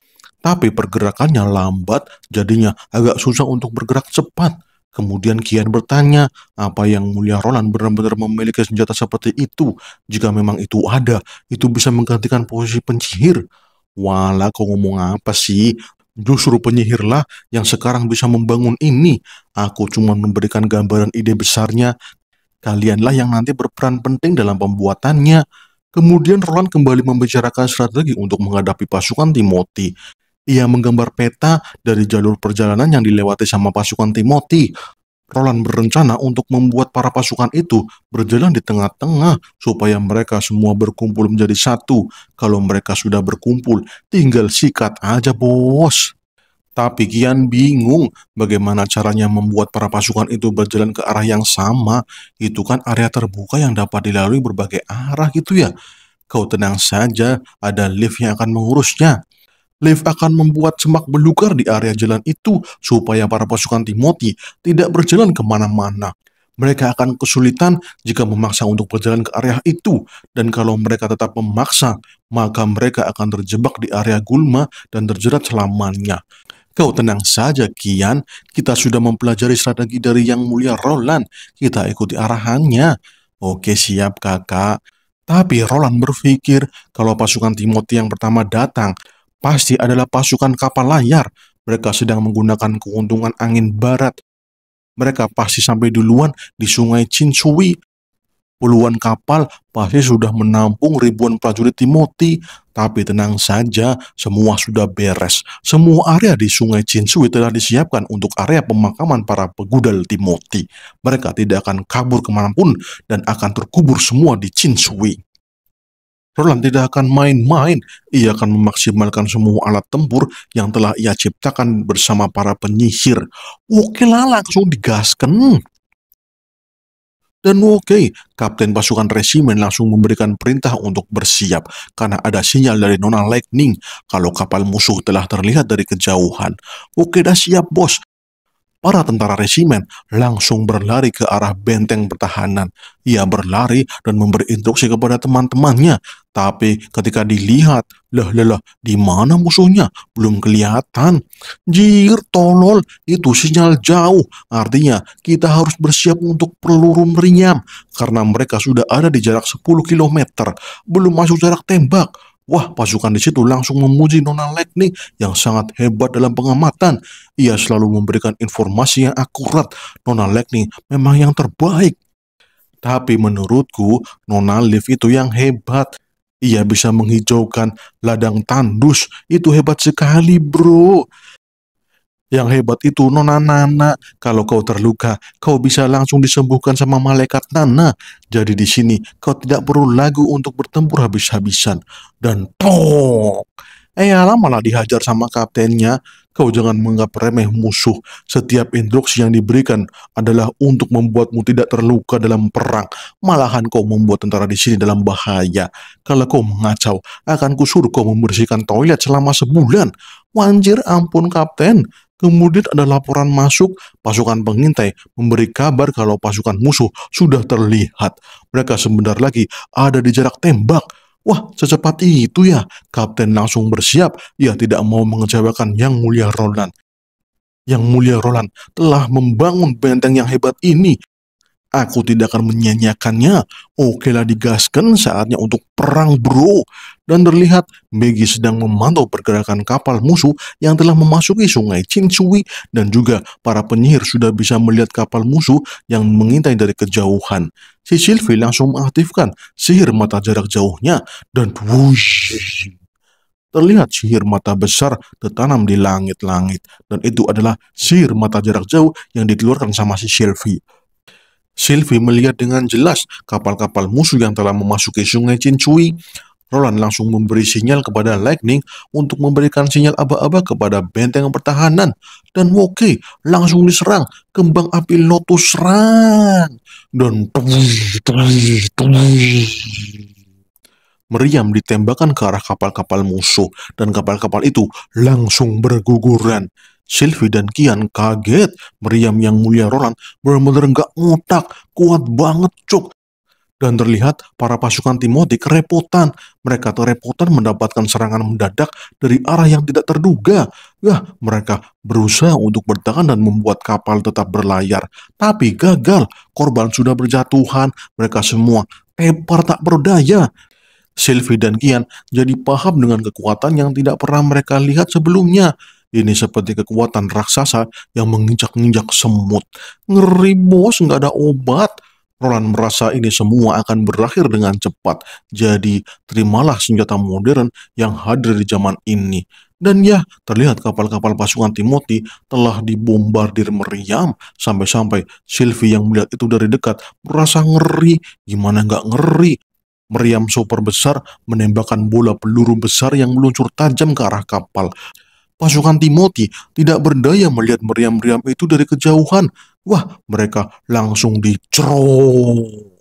Tapi pergerakannya lambat, jadinya agak susah untuk bergerak cepat Kemudian Kian bertanya, apa yang mulia Ronan benar-benar memiliki senjata seperti itu? Jika memang itu ada, itu bisa menggantikan posisi penyihir. Walah, kau ngomong apa sih? Justru penyihirlah yang sekarang bisa membangun ini. Aku cuma memberikan gambaran ide besarnya. Kalianlah yang nanti berperan penting dalam pembuatannya. Kemudian Roland kembali membicarakan strategi untuk menghadapi pasukan Timothy. Ia menggambar peta dari jalur perjalanan yang dilewati sama pasukan Timothy. Roland berencana untuk membuat para pasukan itu berjalan di tengah-tengah supaya mereka semua berkumpul menjadi satu. Kalau mereka sudah berkumpul, tinggal sikat aja bos. Tapi Kian bingung bagaimana caranya membuat para pasukan itu berjalan ke arah yang sama. Itu kan area terbuka yang dapat dilalui berbagai arah gitu ya. Kau tenang saja, ada lift yang akan mengurusnya. Lev akan membuat semak belukar di area jalan itu supaya para pasukan Timothy tidak berjalan kemana-mana. Mereka akan kesulitan jika memaksa untuk berjalan ke area itu, dan kalau mereka tetap memaksa, maka mereka akan terjebak di area gulma dan terjerat selamanya. Kau tenang saja, Kian. Kita sudah mempelajari strategi dari Yang Mulia Roland. Kita ikuti arahannya. Oke, siap, kakak. Tapi Roland berpikir kalau pasukan Timothy yang pertama datang, pasti adalah pasukan kapal layar. Mereka sedang menggunakan keuntungan angin barat. Mereka pasti sampai duluan di sungai Chinsui. Puluhan kapal pasti sudah menampung ribuan prajurit Timoti. Tapi tenang saja, semua sudah beres. Semua area di sungai Chinsui telah disiapkan untuk area pemakaman para pegudal Timoti. Mereka tidak akan kabur kemanapun dan akan terkubur semua di Chinsui. Roland tidak akan main-main. Ia akan memaksimalkan semua alat tempur yang telah ia ciptakan bersama para penyihir. Oke lah, langsung digaskan. Dan oke, kapten pasukan resimen langsung memberikan perintah untuk bersiap karena ada sinyal dari Nona Lightning kalau kapal musuh telah terlihat dari kejauhan. Oke dah siap bos, para tentara resimen langsung berlari ke arah benteng pertahanan. Ia berlari dan memberi instruksi kepada teman-temannya. Tapi ketika dilihat, lah lah lah, di mana musuhnya? Belum kelihatan. Jir, tolol, itu sinyal jauh. Artinya, kita harus bersiap untuk peluru meriam. Karena mereka sudah ada di jarak 10 km. Belum masuk jarak tembak Wah, pasukan di situ langsung memuji Nona Lekni yang sangat hebat dalam pengamatan. Ia selalu memberikan informasi yang akurat. Nona Lekni memang yang terbaik. Tapi menurutku, Nona Liv itu yang hebat. Ia bisa menghijaukan ladang tandus. Itu hebat sekali, bro. Yang hebat itu Nona Nana. Kalau kau terluka, kau bisa langsung disembuhkan sama malaikat Nana. Jadi di sini kau tidak perlu lagu untuk bertempur habis-habisan. Dan tok. Eh ya, lama malah dihajar sama kaptennya. Kau jangan menganggap remeh musuh. Setiap instruksi yang diberikan adalah untuk membuatmu tidak terluka dalam perang. Malahan kau membuat tentara di sini dalam bahaya. Kalau kau mengacau, akan kusuruh kau membersihkan toilet selama sebulan. Wanjir ampun kapten, Kemudian ada laporan masuk pasukan pengintai memberi kabar kalau pasukan musuh sudah terlihat. Mereka sebentar lagi ada di jarak tembak. Wah, secepat itu ya. Kapten langsung bersiap. Ia tidak mau mengecewakan Yang Mulia Roland. Yang Mulia Roland telah membangun benteng yang hebat ini Aku tidak akan menyanyiakannya. Okelah digaskan saatnya untuk perang bro. Dan terlihat Megi sedang memantau pergerakan kapal musuh yang telah memasuki sungai Chinsui dan juga para penyihir sudah bisa melihat kapal musuh yang mengintai dari kejauhan. Si Sylvie langsung mengaktifkan sihir mata jarak jauhnya dan wush, terlihat sihir mata besar tertanam di langit-langit dan itu adalah sihir mata jarak jauh yang dikeluarkan sama si Sylvie. Sylvie melihat dengan jelas kapal-kapal musuh yang telah memasuki sungai Cincui. Roland langsung memberi sinyal kepada Lightning untuk memberikan sinyal aba-aba kepada benteng pertahanan. Dan Woke langsung diserang. Kembang api Lotus serang. Dan meriam ditembakkan ke arah kapal-kapal musuh dan kapal-kapal itu langsung berguguran. Sylvie dan Kian kaget, meriam yang mulia Roland benar-benar nggak kuat banget cuk. Dan terlihat para pasukan Timothy kerepotan. Mereka kerepotan mendapatkan serangan mendadak dari arah yang tidak terduga. Wah, mereka berusaha untuk bertahan dan membuat kapal tetap berlayar. Tapi gagal, korban sudah berjatuhan, mereka semua tepar tak berdaya. Sylvie dan Kian jadi paham dengan kekuatan yang tidak pernah mereka lihat sebelumnya. Ini seperti kekuatan raksasa yang menginjak-injak semut. Ngeri bos, nggak ada obat. Roland merasa ini semua akan berakhir dengan cepat. Jadi, terimalah senjata modern yang hadir di zaman ini. Dan ya, terlihat kapal-kapal pasukan Timothy telah dibombardir meriam sampai-sampai Sylvie yang melihat itu dari dekat merasa ngeri. Gimana nggak ngeri? meriam super besar menembakkan bola peluru besar yang meluncur tajam ke arah kapal. Pasukan Timothy tidak berdaya melihat meriam-meriam itu dari kejauhan. Wah, mereka langsung dicerong.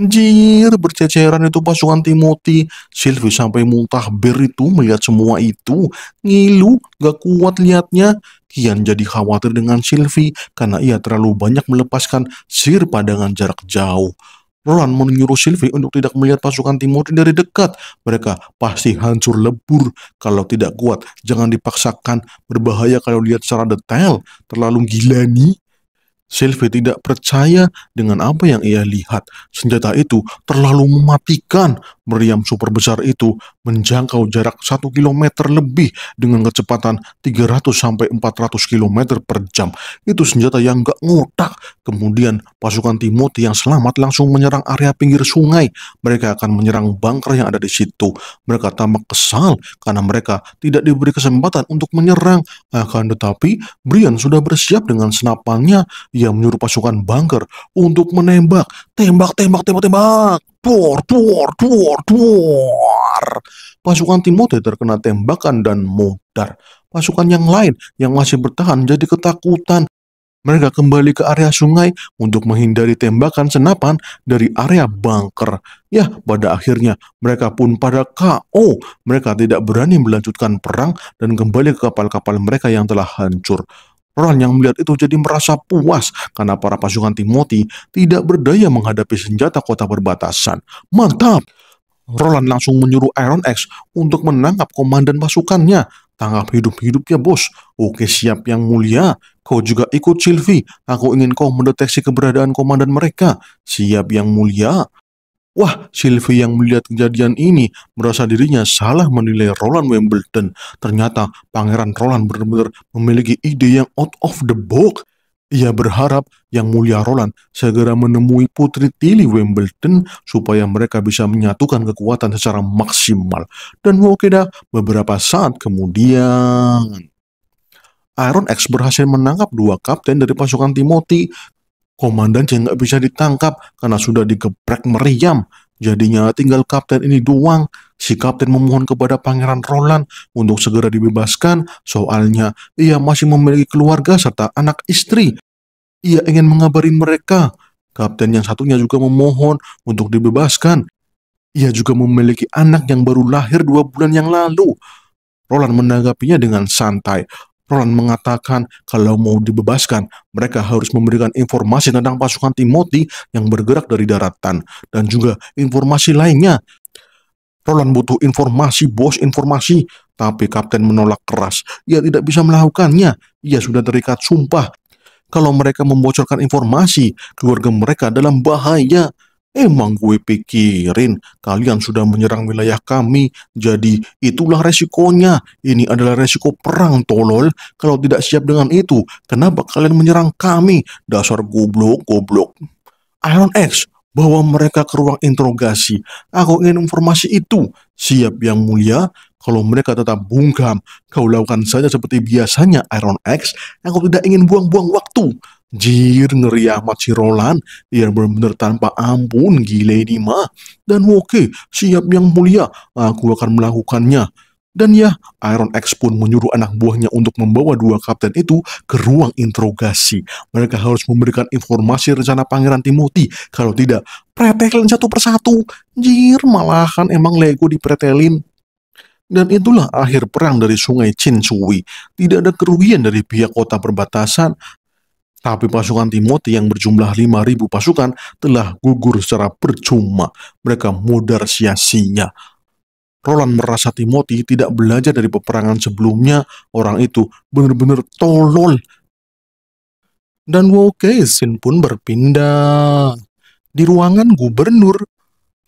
Jir, berceceran itu pasukan Timothy. Sylvie sampai muntah bir itu melihat semua itu. Ngilu, gak kuat liatnya. Kian jadi khawatir dengan Sylvie karena ia terlalu banyak melepaskan sir pandangan jarak jauh. Roland menyuruh Sylvie untuk tidak melihat pasukan Timur dari dekat. Mereka pasti hancur lebur kalau tidak kuat. Jangan dipaksakan, berbahaya kalau lihat secara detail. Terlalu gila nih. Sylvie tidak percaya dengan apa yang ia lihat. Senjata itu terlalu mematikan meriam super besar itu menjangkau jarak 1 km lebih dengan kecepatan 300 400 km per jam. Itu senjata yang gak ngotak. Kemudian pasukan Timothy yang selamat langsung menyerang area pinggir sungai. Mereka akan menyerang bunker yang ada di situ. Mereka tampak kesal karena mereka tidak diberi kesempatan untuk menyerang. Akan tetapi Brian sudah bersiap dengan senapannya Ia menyuruh pasukan bunker untuk menembak. Tembak, tembak, tembak, tembak. Duar, duar, duar, duar. Pasukan Timote terkena tembakan dan modar. Pasukan yang lain yang masih bertahan jadi ketakutan. Mereka kembali ke area sungai untuk menghindari tembakan senapan dari area bunker. Ya, pada akhirnya mereka pun pada KO. Mereka tidak berani melanjutkan perang dan kembali ke kapal-kapal mereka yang telah hancur. Ron yang melihat itu jadi merasa puas karena para pasukan Timothy tidak berdaya menghadapi senjata kota perbatasan. Mantap! Roland langsung menyuruh Iron X untuk menangkap komandan pasukannya. Tangkap hidup-hidupnya, bos. Oke, siap yang mulia. Kau juga ikut, Sylvie. Aku ingin kau mendeteksi keberadaan komandan mereka. Siap yang mulia. Wah, Sylvie yang melihat kejadian ini merasa dirinya salah menilai Roland Wimbledon. Ternyata Pangeran Roland benar-benar memiliki ide yang out of the box. Ia berharap Yang Mulia Roland segera menemui Putri Tilly Wimbledon supaya mereka bisa menyatukan kekuatan secara maksimal. Dan Wokeda beberapa saat kemudian... Iron X berhasil menangkap dua kapten dari pasukan Timothy Komandan yang nggak bisa ditangkap karena sudah digeprek meriam. Jadinya tinggal kapten ini doang. Si kapten memohon kepada Pangeran Roland untuk segera dibebaskan, soalnya ia masih memiliki keluarga serta anak istri. Ia ingin mengabari mereka. Kapten yang satunya juga memohon untuk dibebaskan. Ia juga memiliki anak yang baru lahir dua bulan yang lalu. Roland menanggapinya dengan santai. Roland mengatakan kalau mau dibebaskan, mereka harus memberikan informasi tentang pasukan Timothy yang bergerak dari daratan dan juga informasi lainnya. Roland butuh informasi, bos informasi, tapi kapten menolak keras. Ia tidak bisa melakukannya. Ia sudah terikat sumpah kalau mereka membocorkan informasi, keluarga mereka dalam bahaya. Emang gue pikirin kalian sudah menyerang wilayah kami, jadi itulah resikonya. Ini adalah resiko perang, tolol. Kalau tidak siap dengan itu, kenapa kalian menyerang kami? Dasar goblok, goblok. Iron X, bawa mereka ke ruang interogasi. Aku ingin informasi itu. Siap yang mulia, kalau mereka tetap bungkam, kau lakukan saja seperti biasanya Iron X. Aku tidak ingin buang-buang waktu. Jir ngeri amat si Roland, dia benar-benar tanpa ampun, gile ini mah. Dan oke, siap yang mulia, aku akan melakukannya. Dan ya, Iron X pun menyuruh anak buahnya untuk membawa dua kapten itu ke ruang interogasi. Mereka harus memberikan informasi rencana Pangeran Timothy. Kalau tidak, pretelin satu persatu. Jir, malahan emang Lego dipretelin. Dan itulah akhir perang dari sungai Chin Chinsui. Tidak ada kerugian dari pihak kota perbatasan, tapi pasukan Timoti yang berjumlah 5.000 pasukan telah gugur secara percuma. Mereka mudar sia-sia. Roland merasa Timoti tidak belajar dari peperangan sebelumnya. Orang itu benar-benar tolol. Dan Wokesin pun berpindah. Di ruangan gubernur,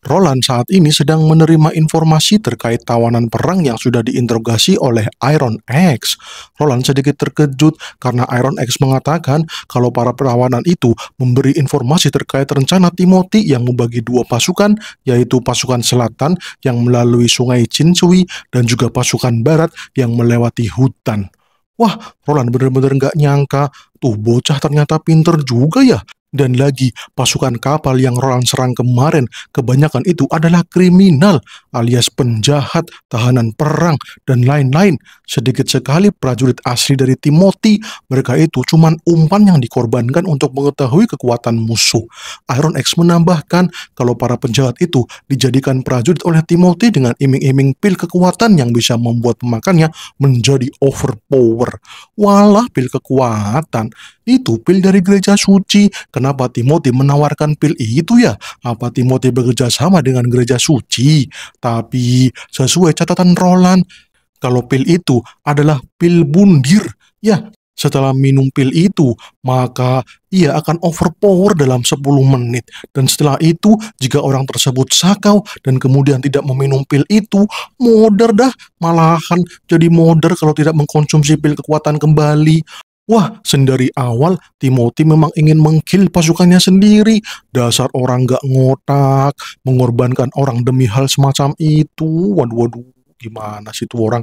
Roland saat ini sedang menerima informasi terkait tawanan perang yang sudah diinterogasi oleh Iron X. Roland sedikit terkejut karena Iron X mengatakan kalau para perawanan itu memberi informasi terkait rencana Timothy yang membagi dua pasukan, yaitu pasukan selatan yang melalui sungai Chinsui dan juga pasukan barat yang melewati hutan. Wah, Roland benar-benar nggak nyangka. Tuh bocah ternyata pinter juga ya. Dan lagi, pasukan kapal yang Roland serang kemarin, kebanyakan itu adalah kriminal alias penjahat, tahanan perang, dan lain-lain. Sedikit sekali prajurit asli dari Timothy, mereka itu cuma umpan yang dikorbankan untuk mengetahui kekuatan musuh. Iron X menambahkan kalau para penjahat itu dijadikan prajurit oleh Timothy dengan iming-iming pil kekuatan yang bisa membuat pemakannya menjadi overpower. Walah pil kekuatan, itu pil dari gereja suci, Kenapa Timothy menawarkan pil itu ya? Apa Timothy bekerja sama dengan gereja suci? Tapi sesuai catatan Roland, kalau pil itu adalah pil bundir, ya setelah minum pil itu, maka ia akan overpower dalam 10 menit. Dan setelah itu, jika orang tersebut sakau dan kemudian tidak meminum pil itu, moder dah, malahan jadi moder kalau tidak mengkonsumsi pil kekuatan kembali. Wah, sendiri awal Timothy memang ingin mengkil pasukannya sendiri. Dasar orang gak ngotak, mengorbankan orang demi hal semacam itu. Waduh, waduh, gimana sih itu orang?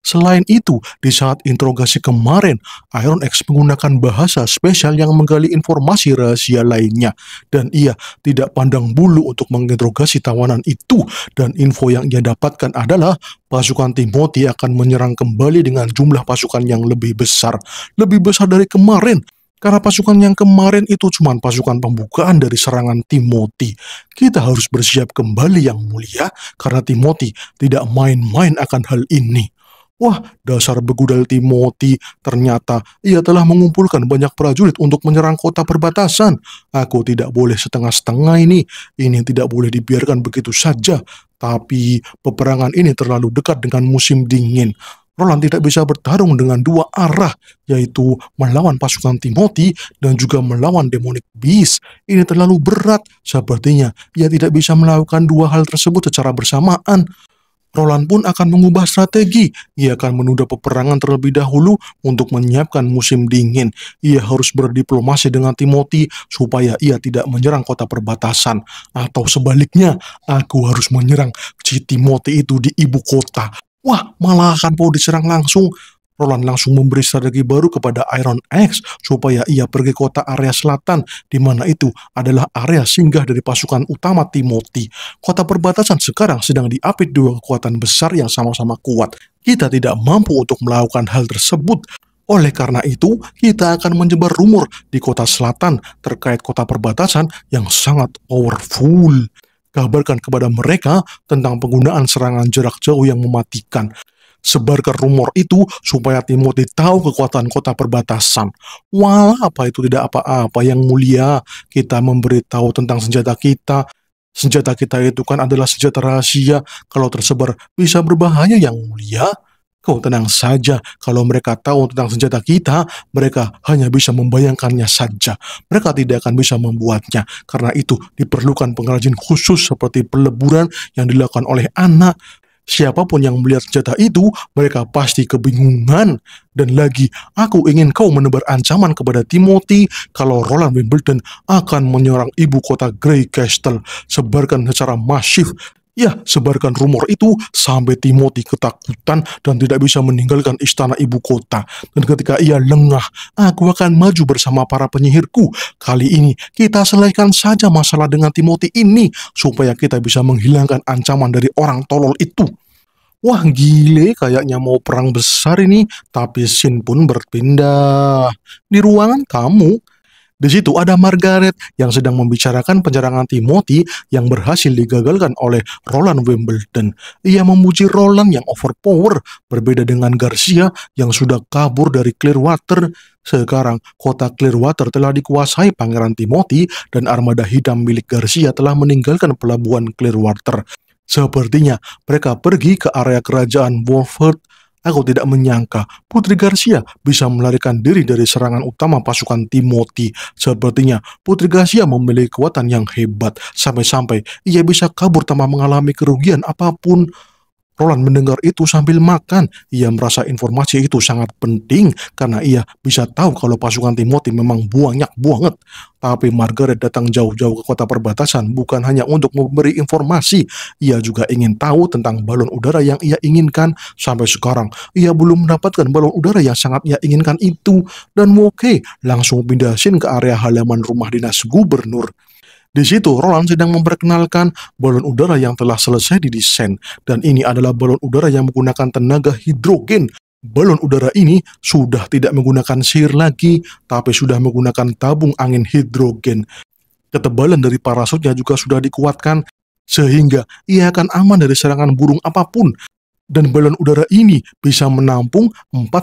Selain itu, di saat interogasi kemarin, Iron X menggunakan bahasa spesial yang menggali informasi rahasia lainnya. Dan ia tidak pandang bulu untuk menginterogasi tawanan itu. Dan info yang ia dapatkan adalah pasukan Timothy akan menyerang kembali dengan jumlah pasukan yang lebih besar. Lebih besar dari kemarin. Karena pasukan yang kemarin itu cuma pasukan pembukaan dari serangan Timothy. Kita harus bersiap kembali yang mulia karena Timothy tidak main-main akan hal ini. Wah, dasar begudal Timoti, ternyata ia telah mengumpulkan banyak prajurit untuk menyerang kota perbatasan. Aku tidak boleh setengah-setengah ini. Ini tidak boleh dibiarkan begitu saja. Tapi peperangan ini terlalu dekat dengan musim dingin. Roland tidak bisa bertarung dengan dua arah, yaitu melawan pasukan Timothy dan juga melawan demonic beast. Ini terlalu berat, sepertinya ia tidak bisa melakukan dua hal tersebut secara bersamaan. Roland pun akan mengubah strategi. Ia akan menunda peperangan terlebih dahulu untuk menyiapkan musim dingin. Ia harus berdiplomasi dengan Timothy supaya ia tidak menyerang kota perbatasan. Atau sebaliknya, aku harus menyerang si Timothy itu di ibu kota. Wah, malah akan mau diserang langsung. Roland langsung memberi strategi baru kepada Iron X supaya ia pergi kota area selatan di mana itu adalah area singgah dari pasukan utama Timothy. Kota perbatasan sekarang sedang diapit dua kekuatan besar yang sama-sama kuat. Kita tidak mampu untuk melakukan hal tersebut. Oleh karena itu, kita akan menyebar rumor di kota selatan terkait kota perbatasan yang sangat powerful. Kabarkan kepada mereka tentang penggunaan serangan jarak jauh yang mematikan. Sebarkan rumor itu supaya Timothy tahu kekuatan kota perbatasan. Walau apa itu tidak apa-apa yang mulia, kita memberitahu tentang senjata kita. Senjata kita itu kan adalah senjata rahasia. Kalau tersebar bisa berbahaya yang mulia. Kau tenang saja, kalau mereka tahu tentang senjata kita, mereka hanya bisa membayangkannya saja. Mereka tidak akan bisa membuatnya, karena itu diperlukan pengrajin khusus seperti peleburan yang dilakukan oleh anak, Siapapun yang melihat senjata itu, mereka pasti kebingungan. Dan lagi, aku ingin kau menebar ancaman kepada Timothy kalau Roland Wimbledon akan menyerang ibu kota Grey Castle. Sebarkan secara masif Ya, sebarkan rumor itu sampai Timothy ketakutan dan tidak bisa meninggalkan istana ibu kota. Dan ketika ia lengah, aku akan maju bersama para penyihirku. Kali ini, kita selesaikan saja masalah dengan Timothy ini, supaya kita bisa menghilangkan ancaman dari orang tolol itu. Wah gile kayaknya mau perang besar ini, tapi Shin pun berpindah. Di ruangan kamu, di situ ada Margaret yang sedang membicarakan penyerangan Timothy yang berhasil digagalkan oleh Roland Wimbledon. Ia memuji Roland yang overpower, berbeda dengan Garcia yang sudah kabur dari Clearwater. Sekarang, kota Clearwater telah dikuasai Pangeran Timothy dan armada hitam milik Garcia telah meninggalkan pelabuhan Clearwater. Sepertinya mereka pergi ke area kerajaan Wolford. Aku tidak menyangka Putri Garcia bisa melarikan diri dari serangan utama pasukan Timothy. Sepertinya Putri Garcia memiliki kekuatan yang hebat sampai-sampai ia bisa kabur tanpa mengalami kerugian apapun. Roland mendengar itu sambil makan. Ia merasa informasi itu sangat penting karena ia bisa tahu kalau pasukan Timothy memang banyak banget. Tapi Margaret datang jauh-jauh ke kota perbatasan bukan hanya untuk memberi informasi. Ia juga ingin tahu tentang balon udara yang ia inginkan. Sampai sekarang, ia belum mendapatkan balon udara yang sangat ia inginkan itu. Dan Woke langsung pindah ke area halaman rumah dinas gubernur. Di situ, Roland sedang memperkenalkan balon udara yang telah selesai didesain, dan ini adalah balon udara yang menggunakan tenaga hidrogen. Balon udara ini sudah tidak menggunakan sir lagi, tapi sudah menggunakan tabung angin hidrogen. Ketebalan dari parasutnya juga sudah dikuatkan, sehingga ia akan aman dari serangan burung apapun. Dan balon udara ini bisa menampung 4-5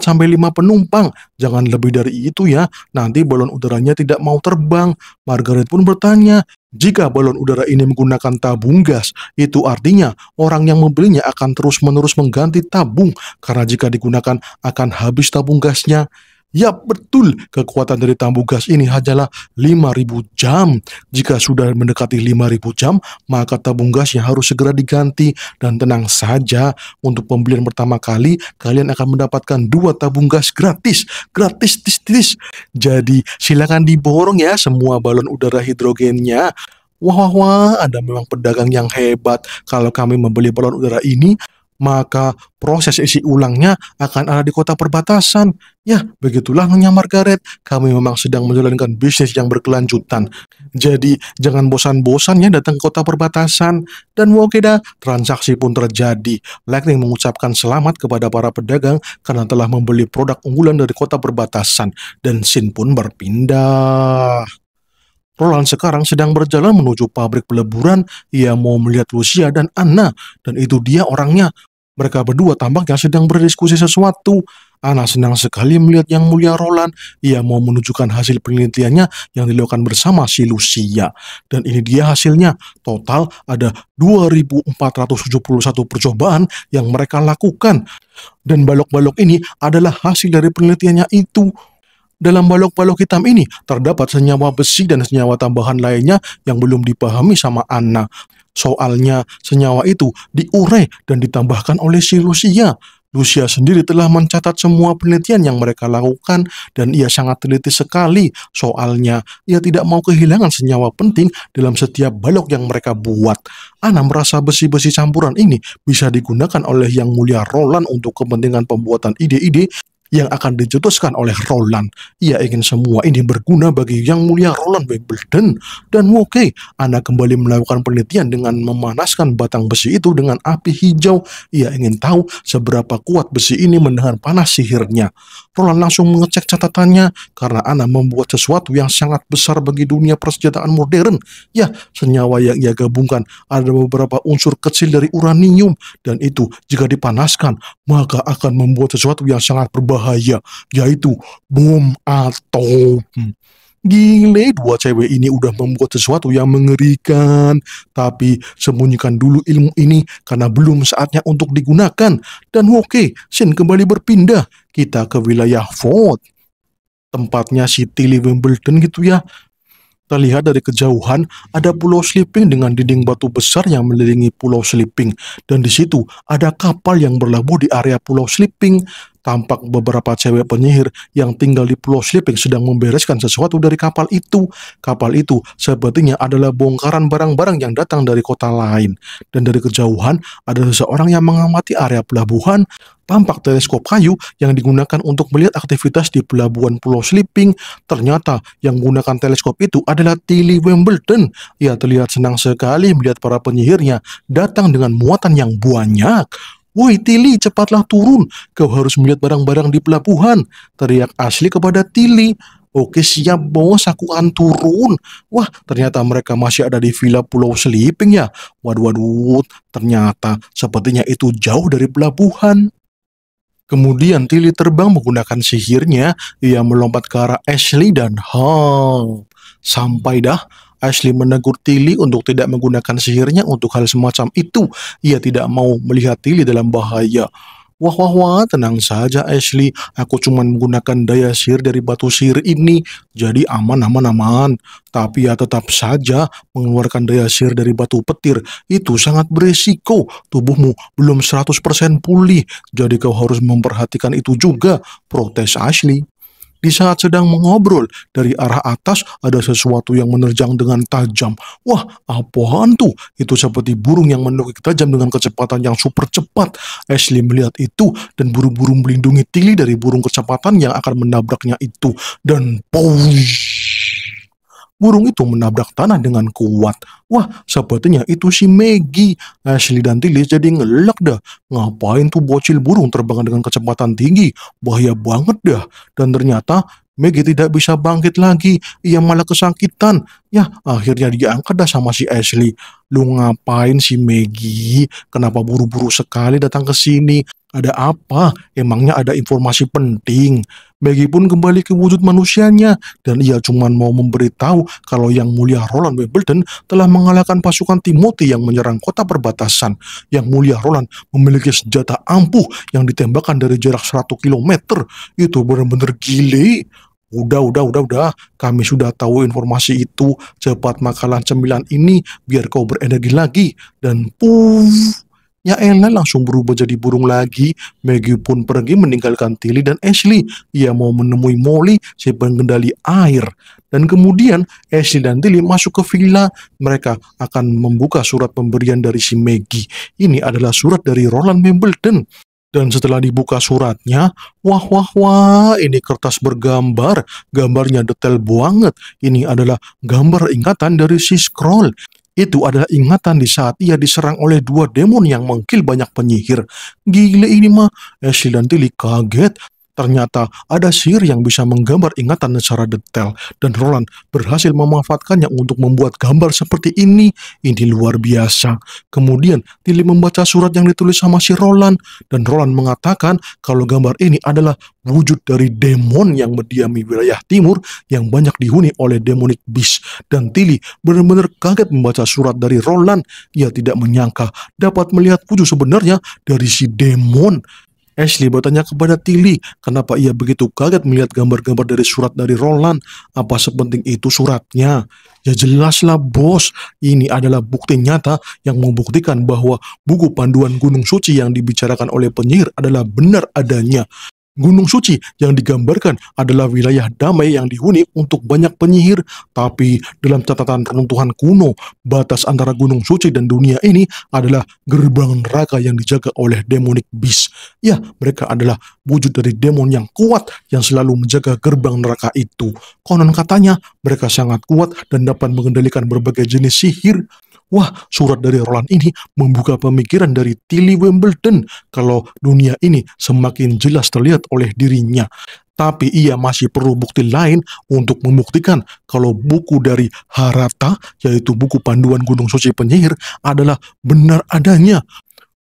penumpang. Jangan lebih dari itu ya, nanti balon udaranya tidak mau terbang. Margaret pun bertanya, jika balon udara ini menggunakan tabung gas, itu artinya orang yang membelinya akan terus-menerus mengganti tabung karena jika digunakan akan habis tabung gasnya. Ya betul. Kekuatan dari tambu gas ini hanyalah 5000 jam. Jika sudah mendekati 5000 jam, maka tabung yang harus segera diganti. Dan tenang saja, untuk pembelian pertama kali, kalian akan mendapatkan dua tabung gas gratis. Gratis, tis, tis. Jadi, silakan diborong ya semua balon udara hidrogennya. Wah, wah, wah, Anda memang pedagang yang hebat. Kalau kami membeli balon udara ini, maka proses isi ulangnya akan ada di kota perbatasan. Ya, begitulah Nyonya Margaret. Kami memang sedang menjalankan bisnis yang berkelanjutan. Jadi, jangan bosan-bosannya datang ke kota perbatasan. Dan Wokeda, transaksi pun terjadi. Lightning mengucapkan selamat kepada para pedagang karena telah membeli produk unggulan dari kota perbatasan. Dan Sin pun berpindah. Roland sekarang sedang berjalan menuju pabrik peleburan. Ia mau melihat Lucia dan Anna, dan itu dia orangnya. Mereka berdua tampaknya sedang berdiskusi sesuatu. Anna senang sekali melihat yang mulia Roland. Ia mau menunjukkan hasil penelitiannya yang dilakukan bersama si Lucia. Dan ini dia hasilnya. Total ada 2471 percobaan yang mereka lakukan. Dan balok-balok ini adalah hasil dari penelitiannya itu. Dalam balok-balok hitam ini terdapat senyawa besi dan senyawa tambahan lainnya yang belum dipahami sama Anna. Soalnya senyawa itu diurai dan ditambahkan oleh si Lucia. Lucia sendiri telah mencatat semua penelitian yang mereka lakukan dan ia sangat teliti sekali. Soalnya ia tidak mau kehilangan senyawa penting dalam setiap balok yang mereka buat. Ana merasa besi-besi campuran ini bisa digunakan oleh Yang Mulia Roland untuk kepentingan pembuatan ide-ide yang akan dicetuskan oleh Roland. Ia ingin semua ini berguna bagi Yang Mulia Roland Wimbledon dan Woke. Anda kembali melakukan penelitian dengan memanaskan batang besi itu dengan api hijau. Ia ingin tahu seberapa kuat besi ini menahan panas sihirnya. Roland langsung mengecek catatannya karena Ana membuat sesuatu yang sangat besar bagi dunia persenjataan modern. Ya, senyawa yang ia gabungkan ada beberapa unsur kecil dari uranium dan itu jika dipanaskan maka akan membuat sesuatu yang sangat berbahaya yaitu bom atom. Gile, dua cewek ini udah membuat sesuatu yang mengerikan. Tapi sembunyikan dulu ilmu ini karena belum saatnya untuk digunakan. Dan oke, Shin kembali berpindah. Kita ke wilayah Ford. Tempatnya City Tilly Wimbledon gitu ya. Terlihat dari kejauhan ada pulau Sleeping dengan dinding batu besar yang melilingi pulau Sleeping dan di situ ada kapal yang berlabuh di area pulau Sleeping Tampak beberapa cewek penyihir yang tinggal di Pulau Sleeping sedang membereskan sesuatu dari kapal itu. Kapal itu sepertinya adalah bongkaran barang-barang yang datang dari kota lain. Dan dari kejauhan ada seseorang yang mengamati area pelabuhan. Tampak teleskop kayu yang digunakan untuk melihat aktivitas di pelabuhan Pulau Sleeping. Ternyata yang menggunakan teleskop itu adalah Tilly Wimbledon. Ia terlihat senang sekali melihat para penyihirnya datang dengan muatan yang banyak. Woi Tili, cepatlah turun. Kau harus melihat barang-barang di pelabuhan. Teriak Ashley kepada Tili. Oke siap bos, aku akan turun. Wah, ternyata mereka masih ada di Villa Pulau Sleeping ya. Waduh, waduh, ternyata sepertinya itu jauh dari pelabuhan. Kemudian Tilly terbang menggunakan sihirnya, ia melompat ke arah Ashley dan Hal. Sampai dah, Ashley menegur Tilly untuk tidak menggunakan sihirnya untuk hal semacam itu. Ia tidak mau melihat Tilly dalam bahaya. Wah wah wah, tenang saja Ashley, aku cuma menggunakan daya sihir dari batu sihir ini, jadi aman aman aman. Tapi ya tetap saja mengeluarkan daya sihir dari batu petir, itu sangat berisiko. tubuhmu belum 100% pulih, jadi kau harus memperhatikan itu juga, protes Ashley. Di saat sedang mengobrol, dari arah atas ada sesuatu yang menerjang dengan tajam. Wah, apaan tuh? Itu seperti burung yang menukik tajam dengan kecepatan yang super cepat. Ashley melihat itu dan burung-burung melindungi Tilly dari burung kecepatan yang akan menabraknya itu. Dan pause. Burung itu menabrak tanah dengan kuat. Wah, sepertinya itu si Maggie. Ashley dan Tilly jadi ngelak dah. Ngapain tuh bocil burung terbang dengan kecepatan tinggi? Bahaya banget dah. Dan ternyata Maggie tidak bisa bangkit lagi. Ia malah kesakitan. Ya, akhirnya diangkat dah sama si Ashley. Lu ngapain si Megi? Kenapa buru-buru sekali datang ke sini? Ada apa? Emangnya ada informasi penting? Megi pun kembali ke wujud manusianya dan ia cuma mau memberitahu kalau yang mulia Roland Wimbledon telah mengalahkan pasukan Timothy yang menyerang kota perbatasan. Yang mulia Roland memiliki senjata ampuh yang ditembakkan dari jarak 100 km. Itu benar-benar gile. Udah, udah, udah, udah. Kami sudah tahu informasi itu. Cepat makanlah cemilan ini biar kau berenergi lagi. Dan puff, Ya Ella langsung berubah jadi burung lagi. Maggie pun pergi meninggalkan Tilly dan Ashley. Ia mau menemui Molly, si pengendali air. Dan kemudian Ashley dan Tilly masuk ke villa. Mereka akan membuka surat pemberian dari si Maggie. Ini adalah surat dari Roland Wimbledon. Dan setelah dibuka suratnya, wah wah wah, ini kertas bergambar, gambarnya detail banget. Ini adalah gambar ingatan dari si scroll. Itu adalah ingatan di saat ia diserang oleh dua demon yang mengkil banyak penyihir. gila ini mah, Esilanti eh, kaget Ternyata ada sihir yang bisa menggambar ingatan secara detail dan Roland berhasil memanfaatkannya untuk membuat gambar seperti ini. Ini luar biasa. Kemudian Tilly membaca surat yang ditulis sama si Roland dan Roland mengatakan kalau gambar ini adalah wujud dari demon yang mendiami wilayah timur yang banyak dihuni oleh demonic beast. Dan Tilly benar-benar kaget membaca surat dari Roland. Ia tidak menyangka dapat melihat wujud sebenarnya dari si demon. Ashley bertanya kepada Tilly kenapa ia begitu kaget melihat gambar-gambar dari surat dari Roland. Apa sepenting itu suratnya? Ya jelaslah bos, ini adalah bukti nyata yang membuktikan bahwa buku panduan Gunung Suci yang dibicarakan oleh penyihir adalah benar adanya. Gunung Suci yang digambarkan adalah wilayah damai yang dihuni untuk banyak penyihir, tapi dalam catatan runtuhan kuno, batas antara Gunung Suci dan dunia ini adalah gerbang neraka yang dijaga oleh demonic beast. Ya, mereka adalah wujud dari demon yang kuat yang selalu menjaga gerbang neraka itu. Konon katanya, mereka sangat kuat dan dapat mengendalikan berbagai jenis sihir, Wah, surat dari Roland ini membuka pemikiran dari Tilly Wimbledon kalau dunia ini semakin jelas terlihat oleh dirinya. Tapi ia masih perlu bukti lain untuk membuktikan kalau buku dari Harata, yaitu buku panduan Gunung Suci Penyihir, adalah benar adanya.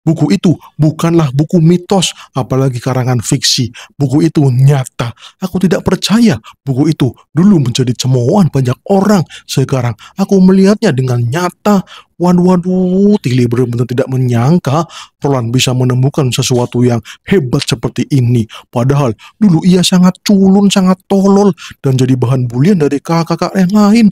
Buku itu bukanlah buku mitos, apalagi karangan fiksi. Buku itu nyata. Aku tidak percaya buku itu dulu menjadi cemoohan banyak orang. Sekarang aku melihatnya dengan nyata. Waduh, waduh, Tilly benar-benar tidak menyangka Roland bisa menemukan sesuatu yang hebat seperti ini. Padahal dulu ia sangat culun, sangat tolol, dan jadi bahan bulian dari kakak-kakak yang lain.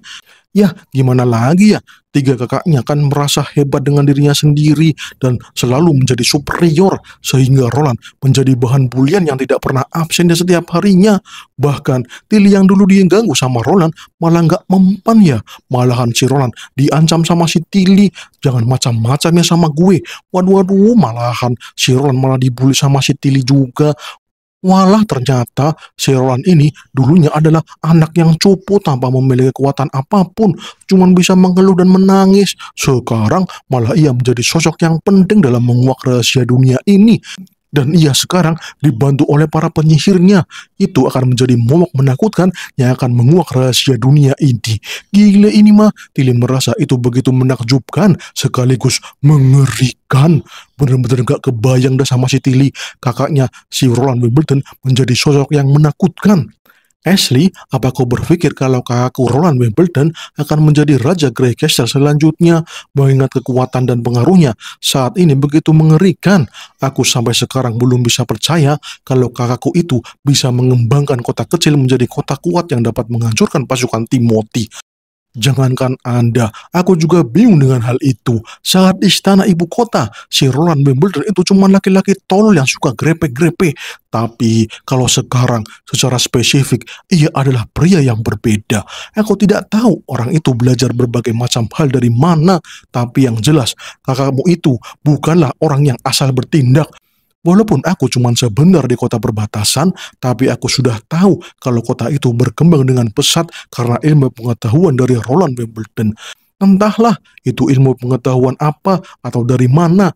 Ya, gimana lagi ya? Tiga kakaknya kan merasa hebat dengan dirinya sendiri dan selalu menjadi superior sehingga Roland menjadi bahan bulian yang tidak pernah absen di setiap harinya. Bahkan Tilly yang dulu diganggu sama Roland malah nggak mempan ya. Malahan si Roland diancam sama si Tilly. Jangan macam macamnya sama gue. Waduh, waduh, malahan si Roland malah dibully sama si Tilly juga. Walah ternyata si Roland ini dulunya adalah anak yang cupu tanpa memiliki kekuatan apapun, cuma bisa mengeluh dan menangis. Sekarang malah ia menjadi sosok yang penting dalam menguak rahasia dunia ini dan ia sekarang dibantu oleh para penyihirnya. Itu akan menjadi momok menakutkan yang akan menguak rahasia dunia ini. Gila ini mah, Tilly merasa itu begitu menakjubkan sekaligus mengerikan. Bener-bener gak kebayang dah sama si Tilly. Kakaknya si Roland Wimbledon menjadi sosok yang menakutkan. Ashley, apa kau berpikir kalau kakakku Roland Wimbledon akan menjadi Raja Grey Castle selanjutnya? Mengingat kekuatan dan pengaruhnya, saat ini begitu mengerikan. Aku sampai sekarang belum bisa percaya kalau kakakku itu bisa mengembangkan kota kecil menjadi kota kuat yang dapat menghancurkan pasukan Timothy. Jangankan Anda, aku juga bingung dengan hal itu. Saat istana ibu kota, si Roland Wimbledon itu cuma laki-laki tolol yang suka grepe-grepe. Tapi kalau sekarang secara spesifik, ia adalah pria yang berbeda. Aku tidak tahu orang itu belajar berbagai macam hal dari mana. Tapi yang jelas, kakakmu itu bukanlah orang yang asal bertindak. Walaupun aku cuma sebentar di kota perbatasan, tapi aku sudah tahu kalau kota itu berkembang dengan pesat karena ilmu pengetahuan dari Roland Wimbledon. Entahlah itu ilmu pengetahuan apa atau dari mana.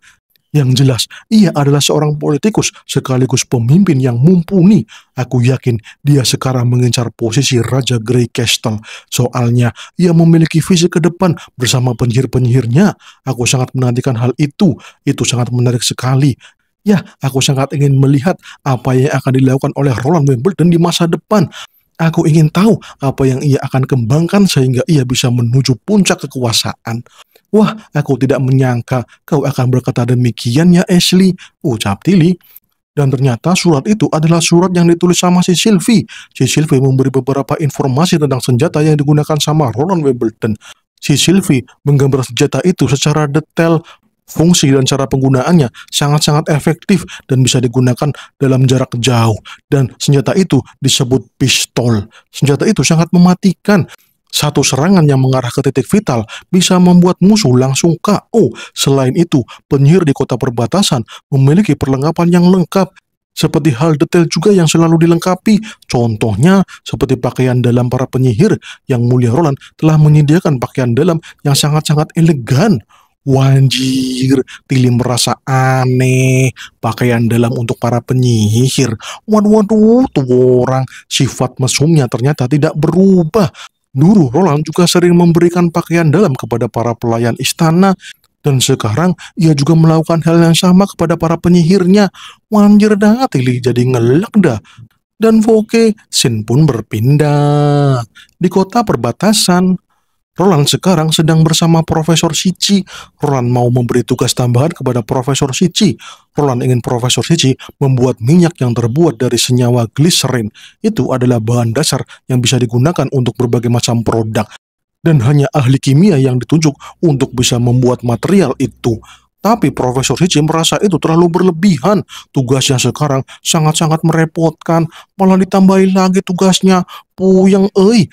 Yang jelas, ia adalah seorang politikus sekaligus pemimpin yang mumpuni. Aku yakin dia sekarang mengincar posisi Raja Grey Castle. Soalnya, ia memiliki visi ke depan bersama penyihir-penyihirnya. Aku sangat menantikan hal itu. Itu sangat menarik sekali. Ya, aku sangat ingin melihat apa yang akan dilakukan oleh Roland Wimbledon di masa depan. Aku ingin tahu apa yang ia akan kembangkan sehingga ia bisa menuju puncak kekuasaan. Wah, aku tidak menyangka kau akan berkata demikian ya Ashley, ucap Tilly. Dan ternyata surat itu adalah surat yang ditulis sama si Sylvie. Si Sylvie memberi beberapa informasi tentang senjata yang digunakan sama Roland Wimbledon. Si Sylvie menggambar senjata itu secara detail fungsi dan cara penggunaannya sangat-sangat efektif dan bisa digunakan dalam jarak jauh. Dan senjata itu disebut pistol. Senjata itu sangat mematikan. Satu serangan yang mengarah ke titik vital bisa membuat musuh langsung KO. Selain itu, penyihir di kota perbatasan memiliki perlengkapan yang lengkap seperti hal detail juga yang selalu dilengkapi. Contohnya, seperti pakaian dalam para penyihir yang mulia Roland telah menyediakan pakaian dalam yang sangat-sangat elegan. Wanjir, Tili merasa aneh. Pakaian dalam untuk para penyihir. Waduh, waduh, tuh orang. Sifat mesumnya ternyata tidak berubah. Dulu Roland juga sering memberikan pakaian dalam kepada para pelayan istana dan sekarang ia juga melakukan hal yang sama kepada para penyihirnya. Wanjir dah, Tili jadi ngelak dah. Dan Voke, Sin pun berpindah. Di kota perbatasan, Roland sekarang sedang bersama Profesor Sici. Roland mau memberi tugas tambahan kepada Profesor Sici. Roland ingin Profesor Sici membuat minyak yang terbuat dari senyawa gliserin. Itu adalah bahan dasar yang bisa digunakan untuk berbagai macam produk. Dan hanya ahli kimia yang ditunjuk untuk bisa membuat material itu. Tapi Profesor Sici merasa itu terlalu berlebihan. Tugasnya sekarang sangat-sangat merepotkan. Malah ditambahin lagi tugasnya. Puyeng, ei,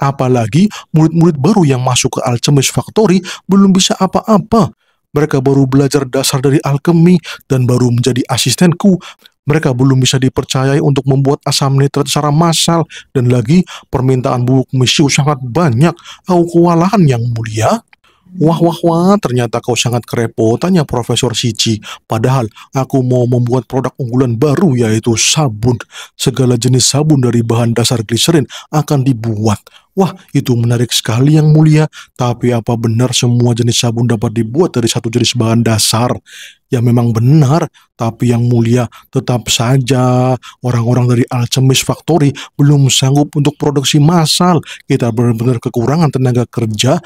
Apalagi murid-murid baru yang masuk ke Alchemist Factory belum bisa apa-apa. Mereka baru belajar dasar dari alkemi dan baru menjadi asistenku. Mereka belum bisa dipercayai untuk membuat asam nitrat secara massal dan lagi permintaan bubuk misiu sangat banyak. Aku kewalahan yang mulia. Wah wah wah, ternyata kau sangat kerepotan ya Profesor Sici. Padahal aku mau membuat produk unggulan baru yaitu sabun. Segala jenis sabun dari bahan dasar gliserin akan dibuat. Wah, itu menarik sekali yang mulia. Tapi apa benar semua jenis sabun dapat dibuat dari satu jenis bahan dasar? Ya memang benar, tapi yang mulia tetap saja orang-orang dari Alchemist Factory belum sanggup untuk produksi massal. Kita benar-benar kekurangan tenaga kerja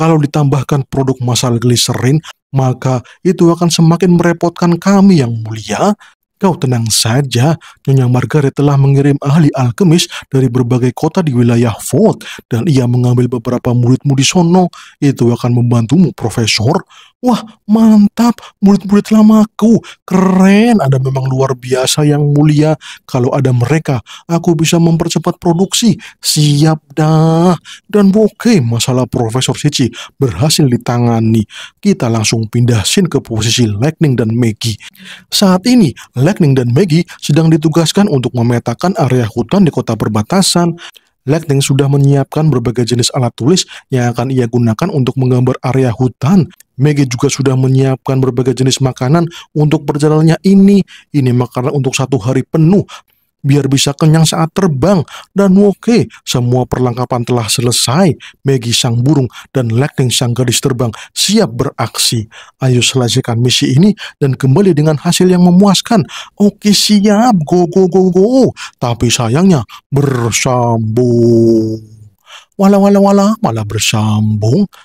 kalau ditambahkan produk masal gliserin, maka itu akan semakin merepotkan kami yang mulia. Kau tenang saja, Nyonya Margaret telah mengirim ahli alkemis dari berbagai kota di wilayah Fort, dan ia mengambil beberapa muridmu di sono. Itu akan membantumu, Profesor. Wah mantap, murid-murid lamaku, keren, Ada memang luar biasa yang mulia. Kalau ada mereka, aku bisa mempercepat produksi. Siap dah. Dan oke, masalah Profesor Cici berhasil ditangani. Kita langsung pindahin ke posisi Lightning dan Maggie. Saat ini, Lightning dan Maggie sedang ditugaskan untuk memetakan area hutan di kota perbatasan. Lightning sudah menyiapkan berbagai jenis alat tulis yang akan ia gunakan untuk menggambar area hutan. Maggie juga sudah menyiapkan berbagai jenis makanan untuk perjalanannya ini. Ini makanan untuk satu hari penuh, biar bisa kenyang saat terbang. Dan oke, okay, semua perlengkapan telah selesai. Maggie sang burung dan Lightning sang gadis terbang siap beraksi. Ayo selesaikan misi ini dan kembali dengan hasil yang memuaskan. Oke okay, siap, go go go go. Tapi sayangnya bersambung. Wala wala wala malah bersambung.